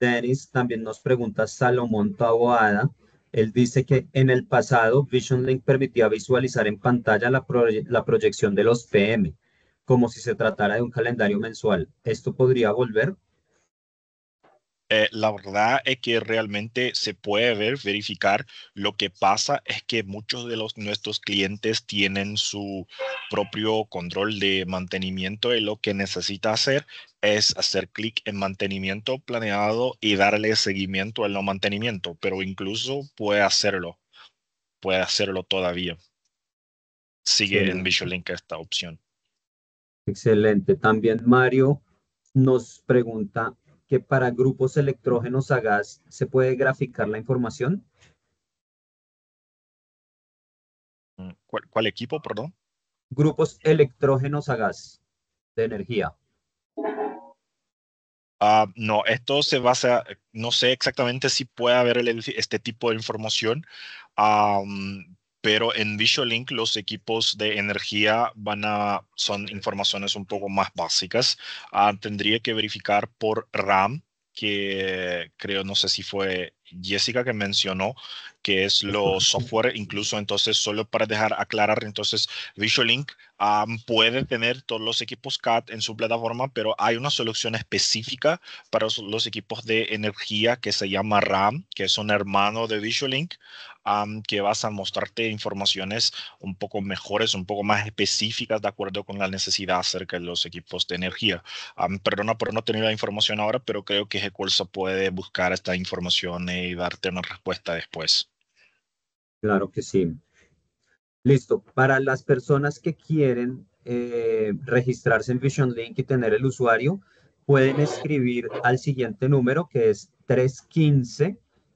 S1: Dennis también nos pregunta Salomón Taboada. Él dice que en el pasado Vision Link permitía visualizar en pantalla la, la proyección de los PM, como si se tratara de un calendario mensual. ¿Esto podría volver?
S4: Eh, la verdad es que realmente se puede ver, verificar. Lo que pasa es que muchos de los, nuestros clientes tienen su propio control de mantenimiento y lo que necesita hacer es hacer clic en mantenimiento planeado y darle seguimiento al no mantenimiento, pero incluso puede hacerlo, puede hacerlo todavía. Sigue en Visual Link esta opción.
S1: Excelente. También Mario nos pregunta que para grupos electrógenos a gas se puede graficar la información?
S4: Mm, ¿Cuál, equipo, perdón? Grupos electrógenos a gas de energía. Ah, no, esto se basa, no sé exactamente si puede haber este tipo de información, pero en Visual Link los equipos de energía van a, son informaciones un poco más básicas. Ah, tendría que verificar por RAM, que creo, no sé si fue Jessica que mencionó que es los software, incluso entonces, solo para dejar aclarar, entonces Visual Link puede tener todos los equipos CAT en su plataforma, pero hay una solución específica para los equipos de energía que se llama RAM, que es un hermano de Visual Link, que vas a mostrarte informaciones un poco mejores, un poco más específicas de acuerdo con la necesidad acerca de los equipos de energía. perdona por no tener la información ahora, pero creo que curso puede buscar esta información y darte una respuesta después.
S1: Claro que sí. Listo.
S4: Para las personas que quieren
S1: eh, registrarse en VisionLink Link y tener el usuario, pueden escribir al siguiente número que es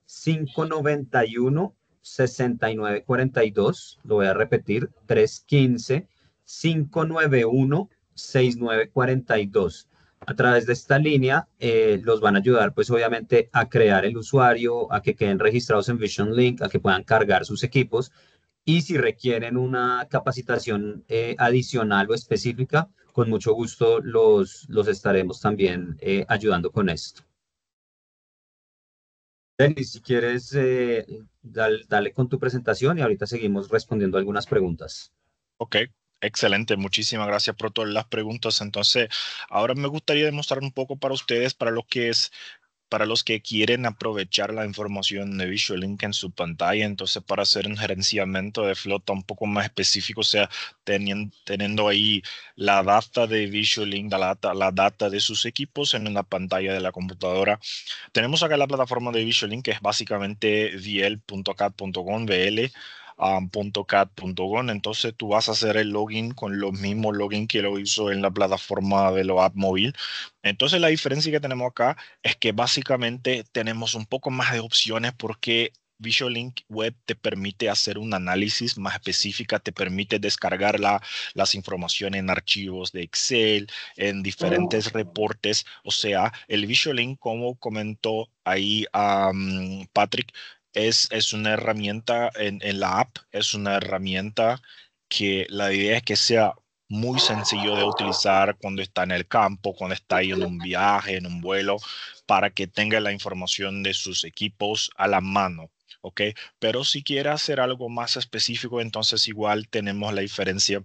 S1: 315-591-6942. Lo voy a repetir, 315-591-6942 a través de esta línea eh, los van a ayudar pues obviamente a crear el usuario, a que queden registrados en Vision Link, a que puedan cargar sus equipos y si requieren una capacitación eh, adicional o específica, con mucho gusto los, los estaremos también eh, ayudando con esto. Denis, si quieres, dale con
S4: tu presentación y ahorita seguimos respondiendo algunas preguntas. Ok, Excelente, muchísimas gracias por todas las preguntas. Entonces, ahora me gustaría demostrar un poco para ustedes, para lo que es para los que quieren aprovechar la información de Visual Link en su pantalla, entonces para hacer un gerenciamiento de flota un poco más específico, o sea, teniendo, ahí la data de Visual Link, la data, la data de sus equipos en una pantalla de la computadora. Tenemos acá la plataforma de Visual Link, que es básicamente vl.cat.com, VL um, Entonces tú vas a hacer el login con los mismos login que lo hizo en la plataforma de lo app móvil. Entonces la diferencia que tenemos acá es que básicamente tenemos un poco más de opciones porque Visual Link Web te permite hacer un análisis más específica, te permite descargar la, las informaciones en archivos de Excel, en diferentes oh. reportes. O sea, el Visual Link, como comentó ahí a um, Patrick, es, una herramienta en, la app, es una herramienta que la idea es que sea muy sencillo de utilizar cuando está en el campo, cuando está ahí en un viaje, en un vuelo, para que tenga la información de sus equipos a la mano. ¿Ok? Pero si quiere hacer algo más específico, entonces igual tenemos la diferencia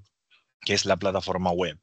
S4: que es la plataforma web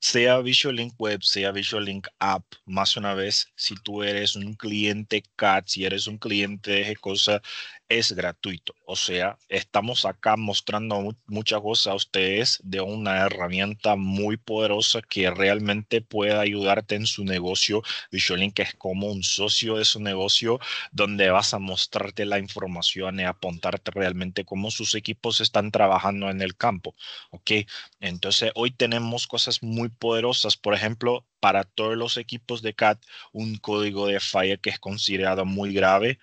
S4: sea Visual Link Web, sea Visual Link App, más una vez, si tú eres un cliente CAT, si eres un cliente de cosa es gratuito. O sea, estamos acá mostrando muchas cosas a ustedes de una herramienta muy poderosa que realmente puede ayudarte en su negocio. Visualink es como un socio de su negocio donde vas a mostrarte la información y apuntarte realmente cómo sus equipos están trabajando en el campo. ¿Ok? Entonces, hoy tenemos cosas muy poderosas. Por ejemplo, para todos los equipos de CAT, un código de falla que es considerado muy grave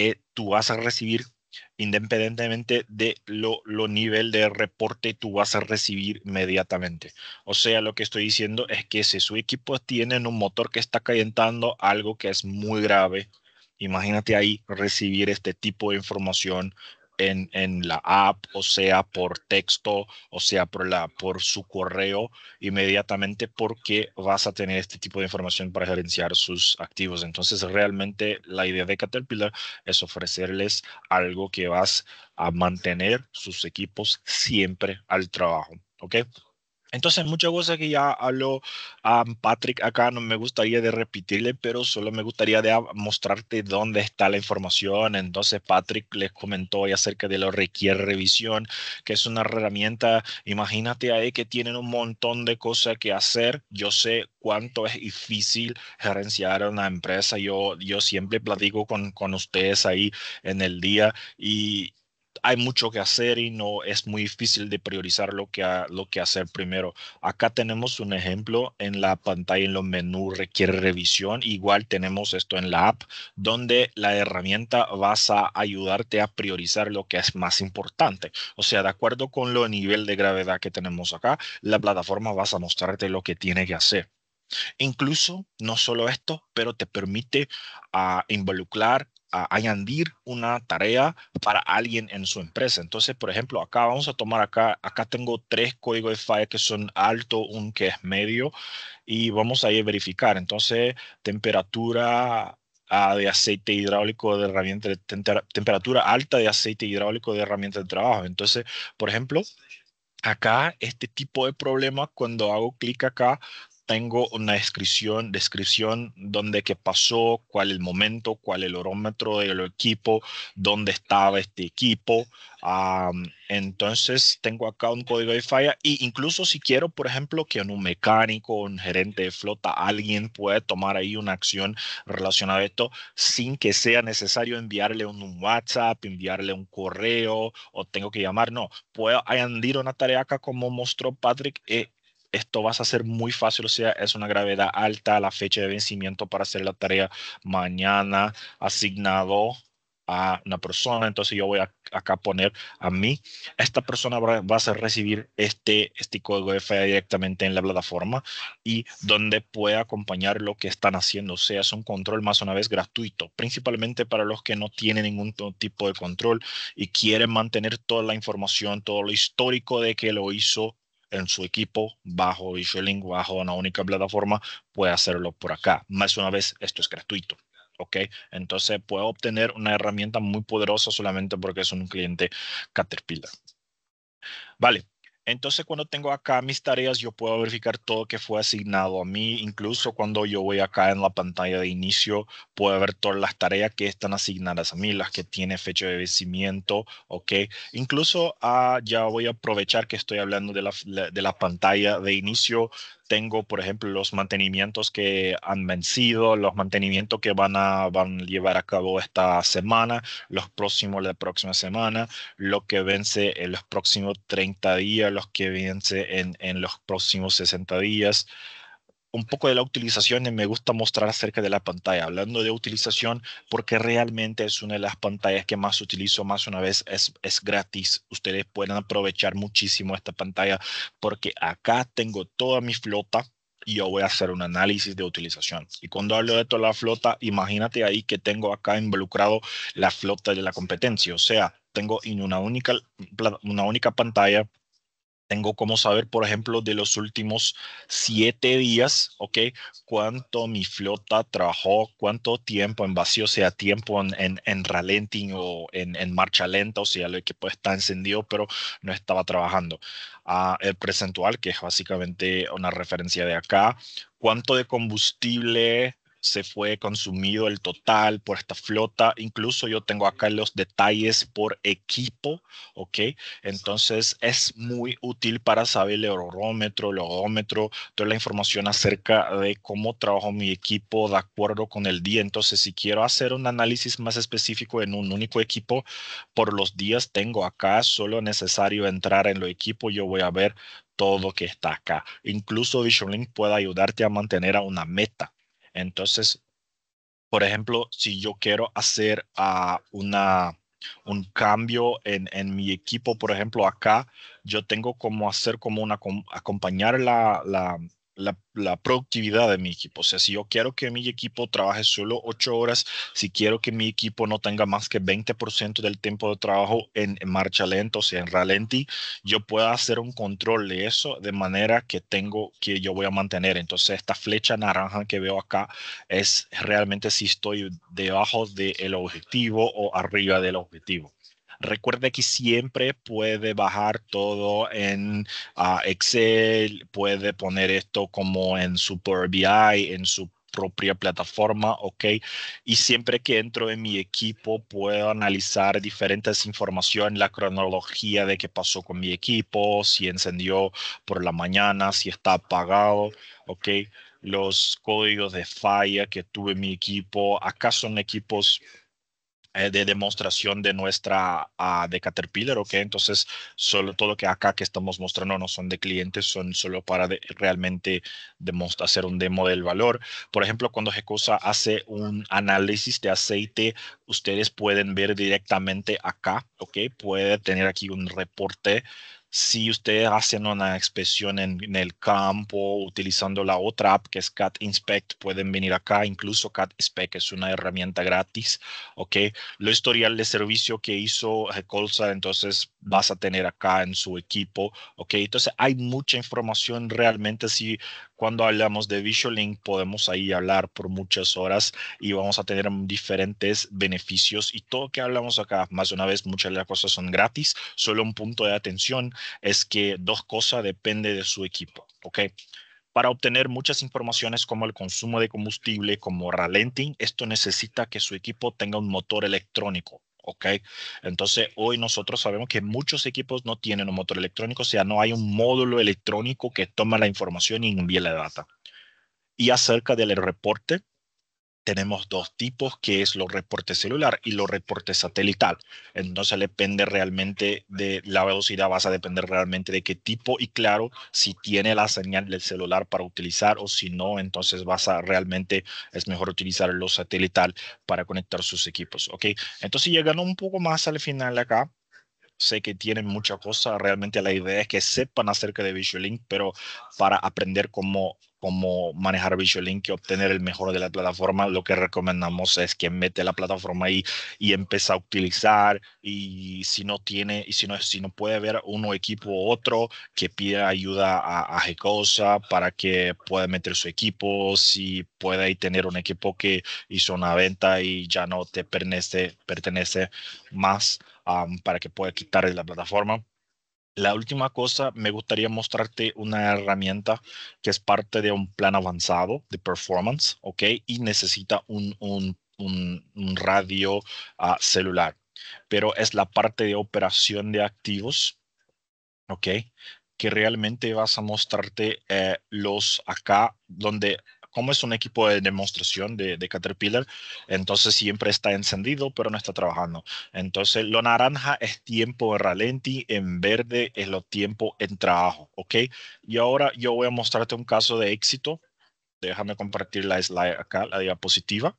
S4: eh, tú vas a recibir, independientemente de lo, lo, nivel de reporte, tú vas a recibir inmediatamente. O sea, lo que estoy diciendo es que si su equipo tiene un motor que está calentando, algo que es muy grave, imagínate ahí recibir este tipo de información en, la app, o sea, por texto, o sea, por, la, por su correo inmediatamente porque vas a tener este tipo de información para gerenciar sus activos. Entonces, realmente la idea de Caterpillar es ofrecerles algo que vas a mantener sus equipos siempre al trabajo. ¿Ok? Entonces, muchas cosas que ya habló a ah, Patrick acá no me gustaría de repetirle, pero solo me gustaría de ah, mostrarte dónde está la información. Entonces, Patrick les comentó acerca de lo requiere revisión, que es una herramienta, imagínate ahí que tienen un montón de cosas que hacer. Yo sé cuánto es difícil gerenciar una empresa. Yo, yo siempre platico con, con ustedes ahí en el día y, hay mucho que hacer y no es muy difícil de priorizar lo que, lo que hacer primero. Acá tenemos un ejemplo en la pantalla, en los menús requiere revisión. Igual tenemos esto en la app, donde la herramienta vas a ayudarte a priorizar lo que es más importante. O sea, de acuerdo con lo nivel de gravedad que tenemos acá, la plataforma vas a mostrarte lo que tiene que hacer. Incluso, no solo esto, pero te permite ah, involucrar a añadir una tarea para alguien en su empresa. Entonces, por ejemplo, acá vamos a tomar acá, acá tengo tres códigos de falla que son alto, un que es medio, y vamos a ir a verificar. Entonces, temperatura ah, de aceite hidráulico de herramienta, temperatura alta de aceite hidráulico de herramienta de trabajo. Entonces, por ejemplo, acá este tipo de problema, cuando hago clic acá, tengo una descripción, descripción donde qué pasó, cuál el momento, cuál el orómetro del equipo, dónde estaba este equipo. entonces tengo acá un código de falla y e incluso si quiero, por ejemplo, que un mecánico, un gerente de flota, alguien puede tomar ahí una acción relacionada a esto sin que sea necesario enviarle un, WhatsApp, enviarle un correo o tengo que llamar. No, puedo añadir una tarea acá como mostró Patrick. Eh, esto vas a ser muy fácil, o sea, es una gravedad alta, la fecha de vencimiento para hacer la tarea mañana asignado a una persona, entonces yo voy a, acá a poner a mí, esta persona va, a recibir este, este código de FA directamente en la plataforma y donde puede acompañar lo que están haciendo, o sea, es un control más una vez gratuito, principalmente para los que no tienen ningún tipo de control y quieren mantener toda la información, todo lo histórico de que lo hizo en su equipo bajo Link, bajo una única plataforma, puede hacerlo por acá. Más una vez, esto es gratuito. ¿ok? Entonces puedo obtener una herramienta muy poderosa solamente porque es un cliente Caterpillar. Vale, entonces, cuando tengo acá mis tareas, yo puedo verificar todo que fue asignado a mí. Incluso cuando yo voy acá en la pantalla de inicio, puedo ver todas las tareas que están asignadas a mí, las que tiene fecha de vencimiento, ¿ok? Incluso ah, ya voy a aprovechar que estoy hablando de la, de la pantalla de inicio tengo, por ejemplo, los mantenimientos que han vencido, los mantenimientos que van a, van a llevar a cabo esta semana, los próximos la próxima semana, lo que vence en los próximos 30 días, los que vence en, en los próximos 60 días un poco de la utilización y me gusta mostrar acerca de la pantalla. Hablando de utilización, porque realmente es una de las pantallas que más utilizo, más una vez es, es gratis. Ustedes pueden aprovechar muchísimo esta pantalla porque acá tengo toda mi flota y yo voy a hacer un análisis de utilización. Y cuando hablo de toda la flota, imagínate ahí que tengo acá involucrado la flota de la competencia, o sea, tengo en una única, una única pantalla tengo como saber, por ejemplo, de los últimos siete días, ¿ok? Cuánto mi flota trabajó, cuánto tiempo en vacío, sea tiempo en, en, o en, marcha lenta, o sea, lo que está encendido, pero no estaba trabajando. Ah, el presentual, que es básicamente una referencia de acá, cuánto de combustible se fue consumido el total por esta flota. Incluso yo tengo acá los detalles por equipo, ¿ok? Entonces es muy útil para saber el horómetro, logómetro, toda la información acerca de cómo trabajo mi equipo de acuerdo con el día. Entonces, si quiero hacer un análisis más específico en un único equipo por los días, tengo acá solo necesario entrar en lo equipo. Yo voy a ver todo lo que está acá. Incluso Vision Link puede ayudarte a mantener a una meta. Entonces, por ejemplo, si yo quiero hacer ah, una, un cambio en, en, mi equipo, por ejemplo, acá, yo tengo como hacer como una, acompañar la, la, productividad de mi equipo. O sea, si yo quiero que mi equipo trabaje solo ocho horas, si quiero que mi equipo no tenga más que 20% del tiempo de trabajo en, marcha lento, o sea, en ralentí, yo puedo hacer un control de eso de manera que tengo, que yo voy a mantener. Entonces, esta flecha naranja que veo acá es realmente si estoy debajo del objetivo o arriba del objetivo. Recuerde que siempre puede bajar todo en ah, Excel, puede poner esto como en Super BI, en su propia plataforma, ¿ok? Y siempre que entro en mi equipo puedo analizar diferentes información, la cronología de qué pasó con mi equipo, si encendió por la mañana, si está apagado, ¿ok? Los códigos de falla que tuve en mi equipo, acá son equipos eh, de demostración de nuestra ah, de Caterpillar, ok, entonces solo todo lo que acá que estamos mostrando no son de clientes, son solo para realmente realmente hacer un demo del valor. Por ejemplo, cuando Gecosa hace un análisis de aceite, ustedes pueden ver directamente acá, ok, puede tener aquí un reporte si ustedes hacen una expresión en, el campo utilizando la otra app que es Cat Inspect, pueden venir acá. Incluso Cat Inspect es una herramienta gratis. Ok, lo historial de servicio que hizo Colsa, entonces vas a tener acá en su equipo. Ok, entonces hay mucha información realmente. Si cuando hablamos de Visual Link podemos ahí hablar por muchas horas y vamos a tener diferentes beneficios y todo que hablamos acá, más de una vez muchas de las cosas son gratis, solo un punto de atención es que dos cosas depende de su equipo, ¿ok? Para obtener muchas informaciones como el consumo de combustible, como ralenting, esto necesita que su equipo tenga un motor electrónico, ¿ok? Entonces, hoy nosotros sabemos que muchos equipos no tienen un motor electrónico, o sea, no hay un módulo electrónico que toma la información y envíe la data. Y acerca del reporte, tenemos dos tipos, que es los reportes celular y los reportes satelital. Entonces depende realmente de la velocidad, vas a depender realmente de qué tipo y claro, si tiene la señal del celular para utilizar o si no, entonces vas a realmente, es mejor utilizar lo satelital para conectar sus equipos, ¿ok? Entonces llegando un poco más al final acá, sé que tienen mucha cosa realmente la idea es que sepan acerca de Visual Link, pero para aprender cómo, cómo manejar Visual Link y obtener el mejor de la plataforma, lo que recomendamos es que mete la plataforma ahí y empieza a utilizar y si no tiene, y si no, si no puede ver uno equipo u otro, que pida ayuda a, a para que pueda meter su equipo, si puede tener un equipo que hizo una venta y ya no te pertenece, pertenece más para que pueda quitar la plataforma. La última cosa, me gustaría mostrarte una herramienta que es parte de un plan avanzado de performance, ¿ok? Y necesita un, radio ah, celular, pero es la parte de operación de activos, ¿ok? Que realmente vas a mostrarte eh, los acá, donde como es un equipo de demostración de, Caterpillar, entonces siempre está encendido, pero no está trabajando. Entonces, lo naranja es tiempo en ralenti, en verde es lo tiempo en trabajo, ¿ok? Y ahora yo voy a mostrarte un caso de éxito. Déjame compartir la slide acá, la diapositiva.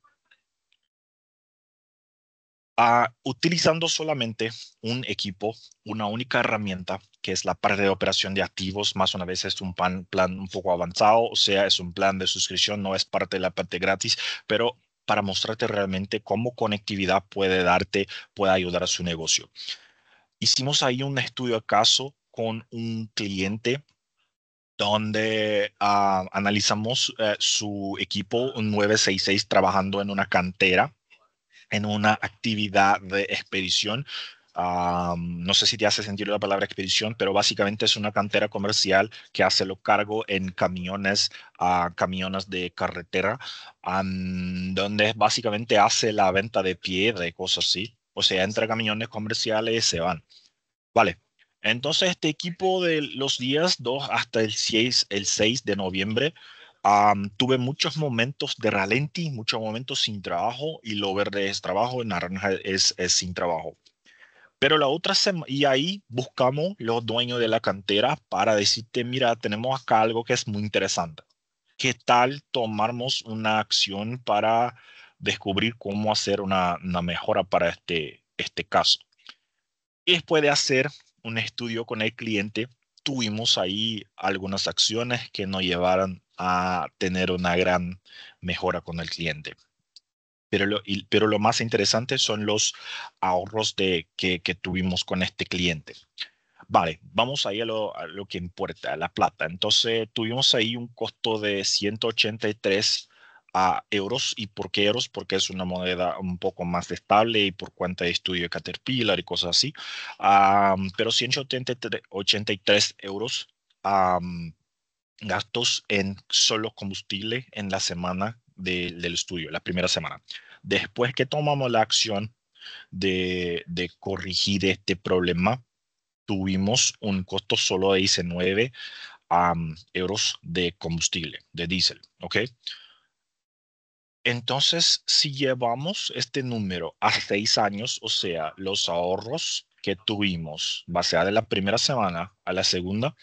S4: Ah, utilizando solamente un equipo, una única herramienta, que es la parte de operación de activos, más una vez es un plan, plan un poco avanzado, o sea, es un plan de suscripción, no es parte de la parte gratis, pero para mostrarte realmente cómo conectividad puede darte, puede ayudar a su negocio. Hicimos ahí un estudio de caso con un cliente donde ah, analizamos eh, su equipo 966 trabajando en una cantera en una actividad de expedición. no sé si te hace sentido la palabra expedición, pero básicamente es una cantera comercial que hace lo cargo en camiones, a camiones de carretera, donde básicamente hace la venta de piedra y cosas así. O sea, entre camiones comerciales y se van. Vale. Entonces, este equipo de los días 2 hasta el 6, el 6 de noviembre tuve muchos momentos de ralentí, muchos momentos sin trabajo y lo verde es trabajo, naranja es, es sin trabajo. Pero la otra semana, y ahí buscamos los dueños de la cantera para decirte, mira, tenemos acá algo que es muy interesante. ¿Qué tal tomarmos una acción para descubrir cómo hacer una, mejora para este, este caso? después de hacer un estudio con el cliente, tuvimos ahí algunas acciones que nos llevaron a tener una gran mejora con el cliente. Pero lo, pero lo más interesante son los ahorros de, que, que, tuvimos con este cliente. Vale, vamos ahí a lo, a lo que importa, la plata. Entonces tuvimos ahí un costo de 183 a euros. ¿Y por qué euros? Porque es una moneda un poco más estable y por cuenta de estudio de Caterpillar y cosas así. pero 183 83 euros gastos en solo combustible en la semana del estudio, la primera semana. Después que tomamos la acción de, corregir este problema, tuvimos un costo solo de 19 euros de combustible, de diésel, Entonces, si llevamos este número a seis años, o sea, los ahorros que tuvimos ser de la primera semana a la segunda,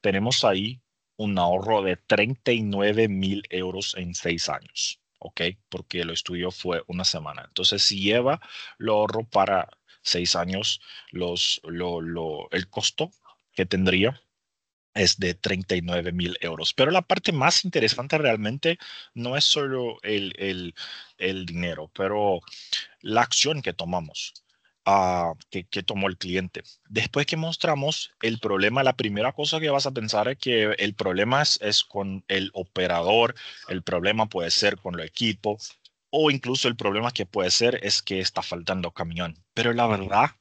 S4: tenemos ahí un ahorro de 39 mil euros en seis años, ¿ok? Porque lo estudio fue una semana. Entonces, si lleva lo ahorro para seis años, el costo que tendría es de 39 mil euros. Pero la parte más interesante realmente no es solo el, el dinero, pero la acción que tomamos. Ah, que, tomó el cliente. Después que mostramos el problema, la primera cosa que vas a pensar es que el problema es, con el operador, el problema puede ser con el equipo o incluso el problema que puede ser es que está faltando camión. Pero la verdad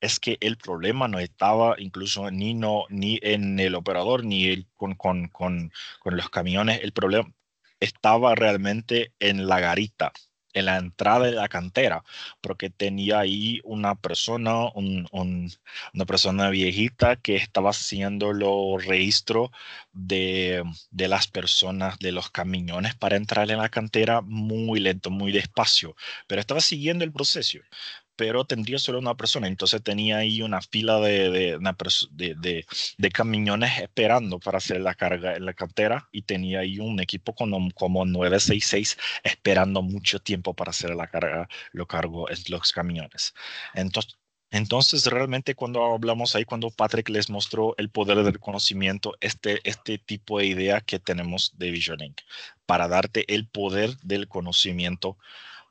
S4: es que el problema no estaba incluso ni, no, ni en el operador ni con los camiones. El problema estaba realmente en la garita, en la entrada de la cantera, porque tenía ahí una persona, una persona viejita que estaba haciendo los registros de, de, las personas, de los camiones para entrar en la cantera muy lento, muy despacio, pero estaba siguiendo el proceso pero tendría solo una persona. Entonces tenía ahí una fila de, de, de, camiones esperando para hacer la carga en la cartera y tenía ahí un equipo con, como 966 esperando mucho tiempo para hacer la carga, lo cargo en los camiones. Entonces, entonces, realmente cuando hablamos ahí, cuando Patrick les mostró el poder del conocimiento, este, este tipo de idea que tenemos de Visioning, para darte el poder del conocimiento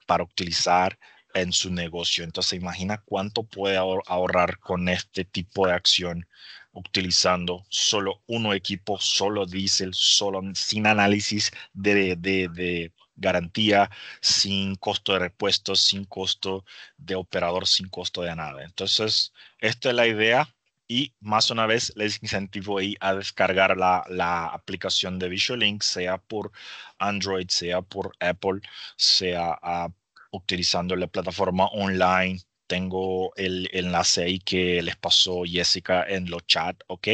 S4: para utilizar en su negocio. Entonces, imagina cuánto puede ahorrar con este tipo de acción utilizando solo uno equipo, solo diésel, solo sin análisis de, de, garantía, sin costo de repuestos, sin costo de operador, sin costo de nada. Entonces, esta es la idea y más una vez les incentivo ahí a descargar la, la, aplicación de Visual Link, sea por Android, sea por Apple, sea a. Ah, utilizando la plataforma online. Tengo el enlace ahí que les pasó Jessica en los chat, ¿ok?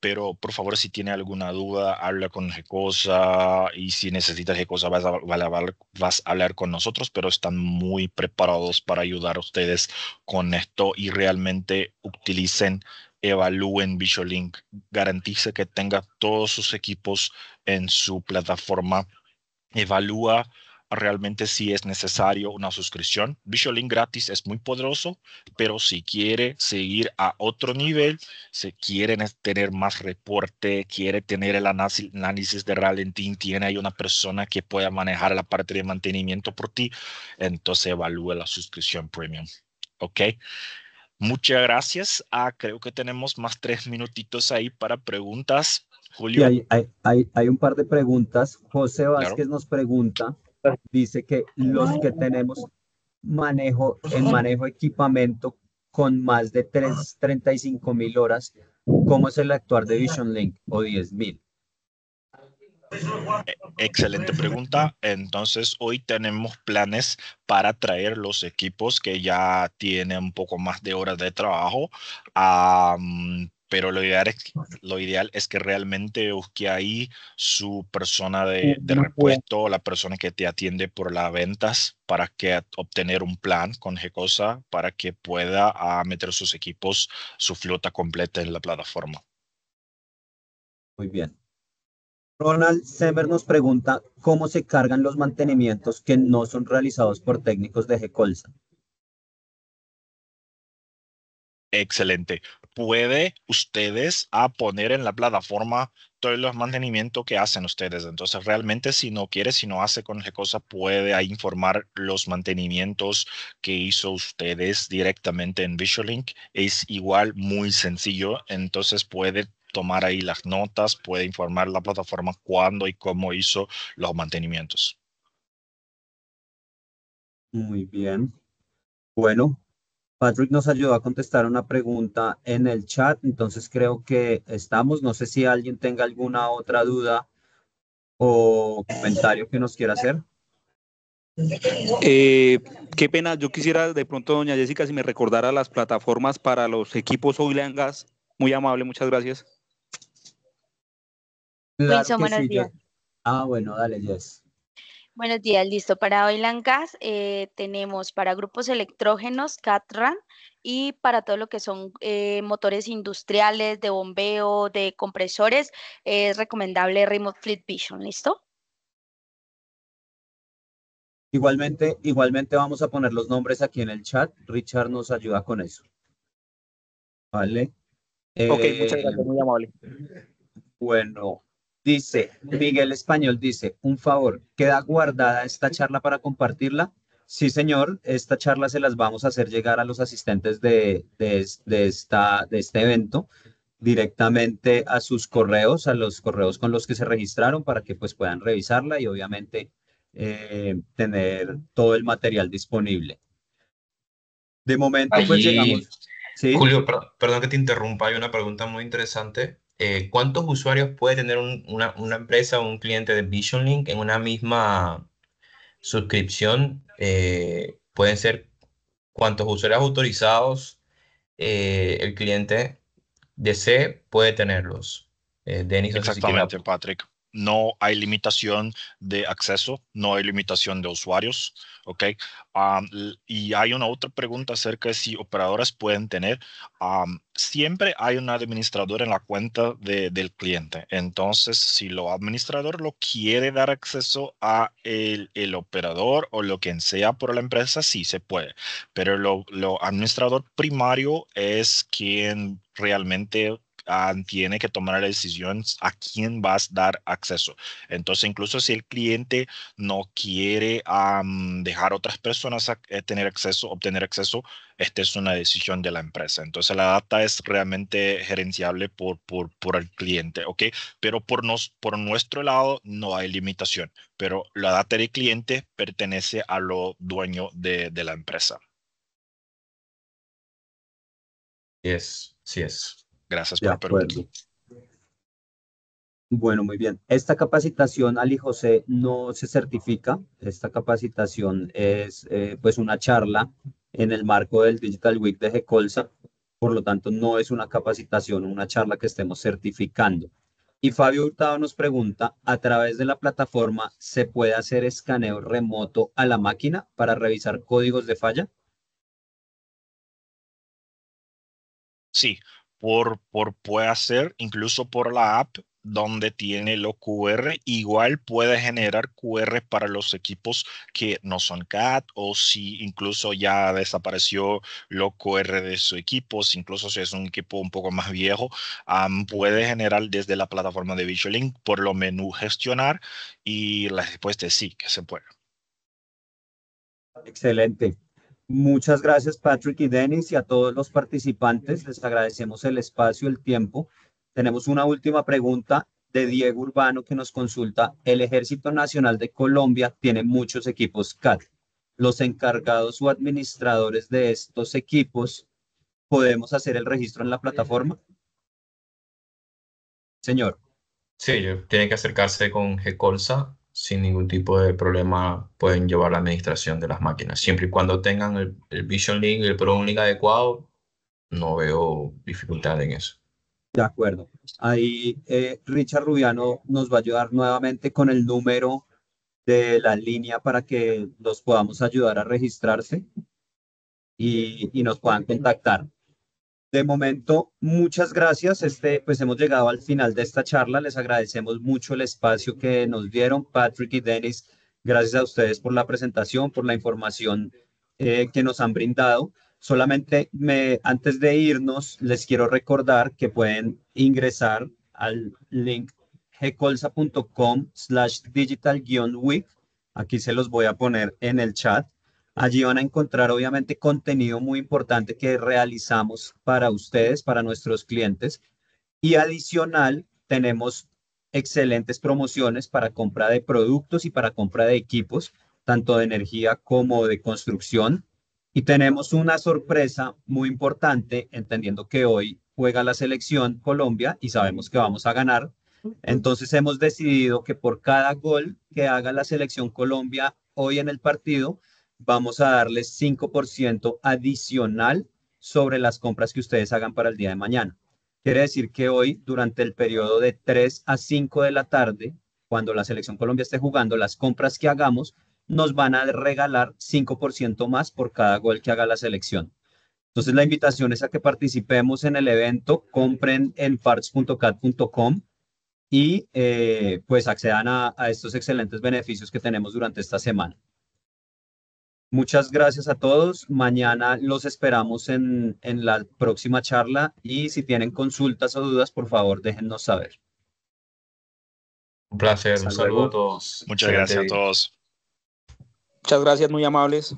S4: Pero por favor, si tiene alguna duda, habla con Gecosa y si necesitas Gecosa, vas a, vas a hablar con nosotros, pero están muy preparados para ayudar a ustedes con esto y realmente utilicen evalúen VisualLink, garantice que tenga todos sus equipos en su plataforma, evalúa realmente sí es necesario una suscripción. Visualink gratis es muy poderoso, pero si quiere seguir a otro nivel, si quiere tener más reporte, quiere tener el análisis de Ralentín, tiene ahí una persona que pueda manejar la parte de mantenimiento por ti, entonces evalúe la suscripción premium. ¿Ok? Muchas gracias. Ah, creo que tenemos más tres minutitos ahí para preguntas. Julio.
S1: hay, un par de preguntas. José Vázquez nos pregunta dice que los que tenemos manejo en manejo equipamiento con más de 35 mil horas, ¿cómo es el actuar de Vision Link o 10 mil?
S4: E, excelente pregunta. Entonces, hoy tenemos planes para traer los equipos que ya tienen un poco más de horas de trabajo a pero lo ideal es, lo ideal es que realmente busque ahí su persona de, repuesto o la persona que te atiende por las ventas, para que obtener un plan con GECOSA, para que pueda ah, meter sus equipos, su flota completa en la plataforma. Muy bien.
S1: Ronald Semer nos pregunta cómo se cargan los mantenimientos que no son realizados por técnicos de GECOLSA.
S4: Excelente. Puede ustedes a ah, poner en la plataforma todos los mantenimientos que hacen ustedes. Entonces, realmente si no quiere, si no hace con la cosa, puede informar los mantenimientos que hizo ustedes directamente en Visualink. Es igual muy sencillo. Entonces, puede tomar ahí las notas, puede informar la plataforma cuándo y cómo hizo los mantenimientos.
S1: Muy bien. Bueno, Patrick nos ayudó a contestar una pregunta en el chat, entonces creo que estamos. No sé si alguien tenga alguna
S2: otra duda o comentario que nos quiera hacer. Eh, qué pena, yo quisiera de pronto, doña Jessica, si me recordara las plataformas para los equipos Oil Muy amable, muchas gracias. buenos días.
S1: Ah, bueno, dale, yes. Buenos días, listo. Para oil and gas eh, tenemos para grupos electrógenos, CATRAN, y para todo lo que son eh, motores industriales, de bombeo, de compresores, es recomendable Remote Fleet Vision, ¿listo? Igualmente, igualmente vamos a poner los nombres aquí en el chat. Richard nos ayuda con eso. Vale. ok, muchas gracias, eh, muy amable. Bueno, Dice, Miguel Español dice, un favor, ¿queda guardada esta charla para compartirla? Sí, señor, esta charla se las vamos a hacer llegar a los asistentes de, de, esta, de este evento directamente a sus correos, a los correos con los que se registraron para que pues puedan revisarla y obviamente eh, tener todo el material disponible. De momento pues llegamos.
S3: Julio, perdón que te interrumpa, hay una pregunta muy interesante eh, ¿cuántos usuarios puede tener una, empresa o un cliente de VisionLink en una misma suscripción? Eh, pueden ser cuántos usuarios autorizados
S4: eh, el cliente desee, puede tenerlos. Exactamente, Patrick no hay limitación de acceso, no hay limitación de usuarios, ¿ok? y hay una otra pregunta acerca de si operadores pueden tener. siempre hay un administrador en la cuenta del cliente. Entonces, si lo administrador lo quiere dar acceso a el, operador o lo que sea por la empresa, sí se puede. Pero lo administrador primario es quien realmente Ah, tiene que tomar la decisión a quién vas a dar acceso. Entonces, incluso si el cliente no quiere dejar a otras personas eh, tener acceso, obtener acceso, esta es una decisión de la empresa. Entonces, la data es realmente gerenciable por, por, el cliente, ¿ok? Pero por, nos, por nuestro lado no hay limitación, pero la data del cliente pertenece a lo dueño de, la empresa.
S2: Yes, sí es. Gracias por pregunta.
S1: Bueno, muy bien. Esta capacitación, Ali José, no se certifica. Esta capacitación es eh, pues una charla en el marco del Digital Week de GECOLSA. Por lo tanto, no es una capacitación, una charla que estemos certificando. Y Fabio Hurtado nos pregunta, ¿a través de la plataforma se puede hacer escaneo remoto a la máquina para revisar códigos de falla?
S4: Sí, por, por puede hacer, incluso por la app donde tiene los QR, igual puede generar QR para los equipos que no son CAT o si incluso ya desapareció lo QR de su equipo, incluso si es un equipo un poco más viejo, puede generar desde la plataforma de Visualink por lo menú gestionar y la respuesta es sí, que se puede.
S1: Excelente. Muchas gracias Patrick y Dennis y a todos los participantes. Les agradecemos el espacio, el tiempo. Tenemos una última pregunta de Diego Urbano que nos consulta. El Ejército Nacional de Colombia tiene muchos equipos CAT. Los encargados o administradores de estos equipos, ¿podemos hacer el registro en la plataforma? Señor. Sí, tiene que acercarse con GECOLSA
S3: sin ningún tipo de problema pueden llevar la administración de las máquinas. Siempre y cuando tengan el, el Vision Link y el Pro Link adecuado, no veo dificultad en eso.
S1: De acuerdo. Ahí eh, Richard Rubiano nos va a ayudar nuevamente con el número de la línea para que los podamos ayudar a registrarse y nos puedan contactar de momento, muchas gracias. Este, pues hemos llegado al final de esta charla. Les agradecemos mucho el espacio que nos dieron, Patrick y Dennis. Gracias a ustedes por la presentación, por la información eh, que nos han brindado. Solamente me, antes de irnos, les quiero recordar que pueden ingresar al link gcolsa.com slash digital-week. Aquí se los voy a poner en el chat Allí van a encontrar obviamente contenido muy importante que realizamos para ustedes, para nuestros clientes. Y adicional, tenemos excelentes promociones para compra de productos y para compra de equipos, tanto de energía como de construcción. Y tenemos una sorpresa muy importante, entendiendo que hoy juega la selección Colombia y sabemos que vamos a ganar. Entonces hemos decidido que por cada gol que haga la selección Colombia hoy en el partido, vamos a darles 5% adicional sobre las compras que ustedes hagan para el día de mañana. Quiere decir que hoy, durante el periodo de 3 a 5 de la tarde, cuando la Selección Colombia esté jugando, las compras que hagamos nos van a regalar 5% más por cada gol que haga la selección. Entonces la invitación es a que participemos en el evento, compren en parts.cat.com y eh, pues accedan a estos excelentes beneficios que tenemos durante esta semana. Muchas gracias a todos. Mañana los esperamos en, la próxima charla y si tienen consultas o dudas, por favor, déjennos saber.
S2: Un placer, un saludo a todos. Muchas gracias a todos. Muchas gracias, muy amables.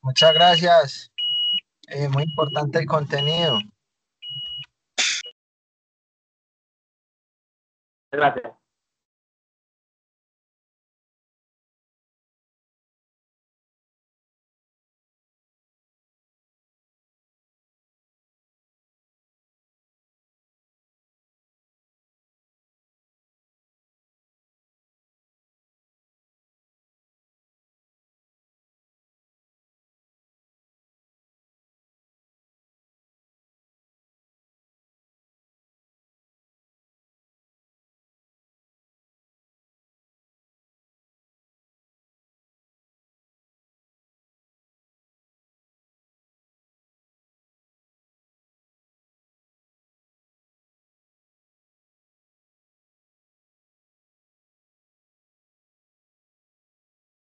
S2: Muchas gracias. Eh, muy importante el contenido. Gracias.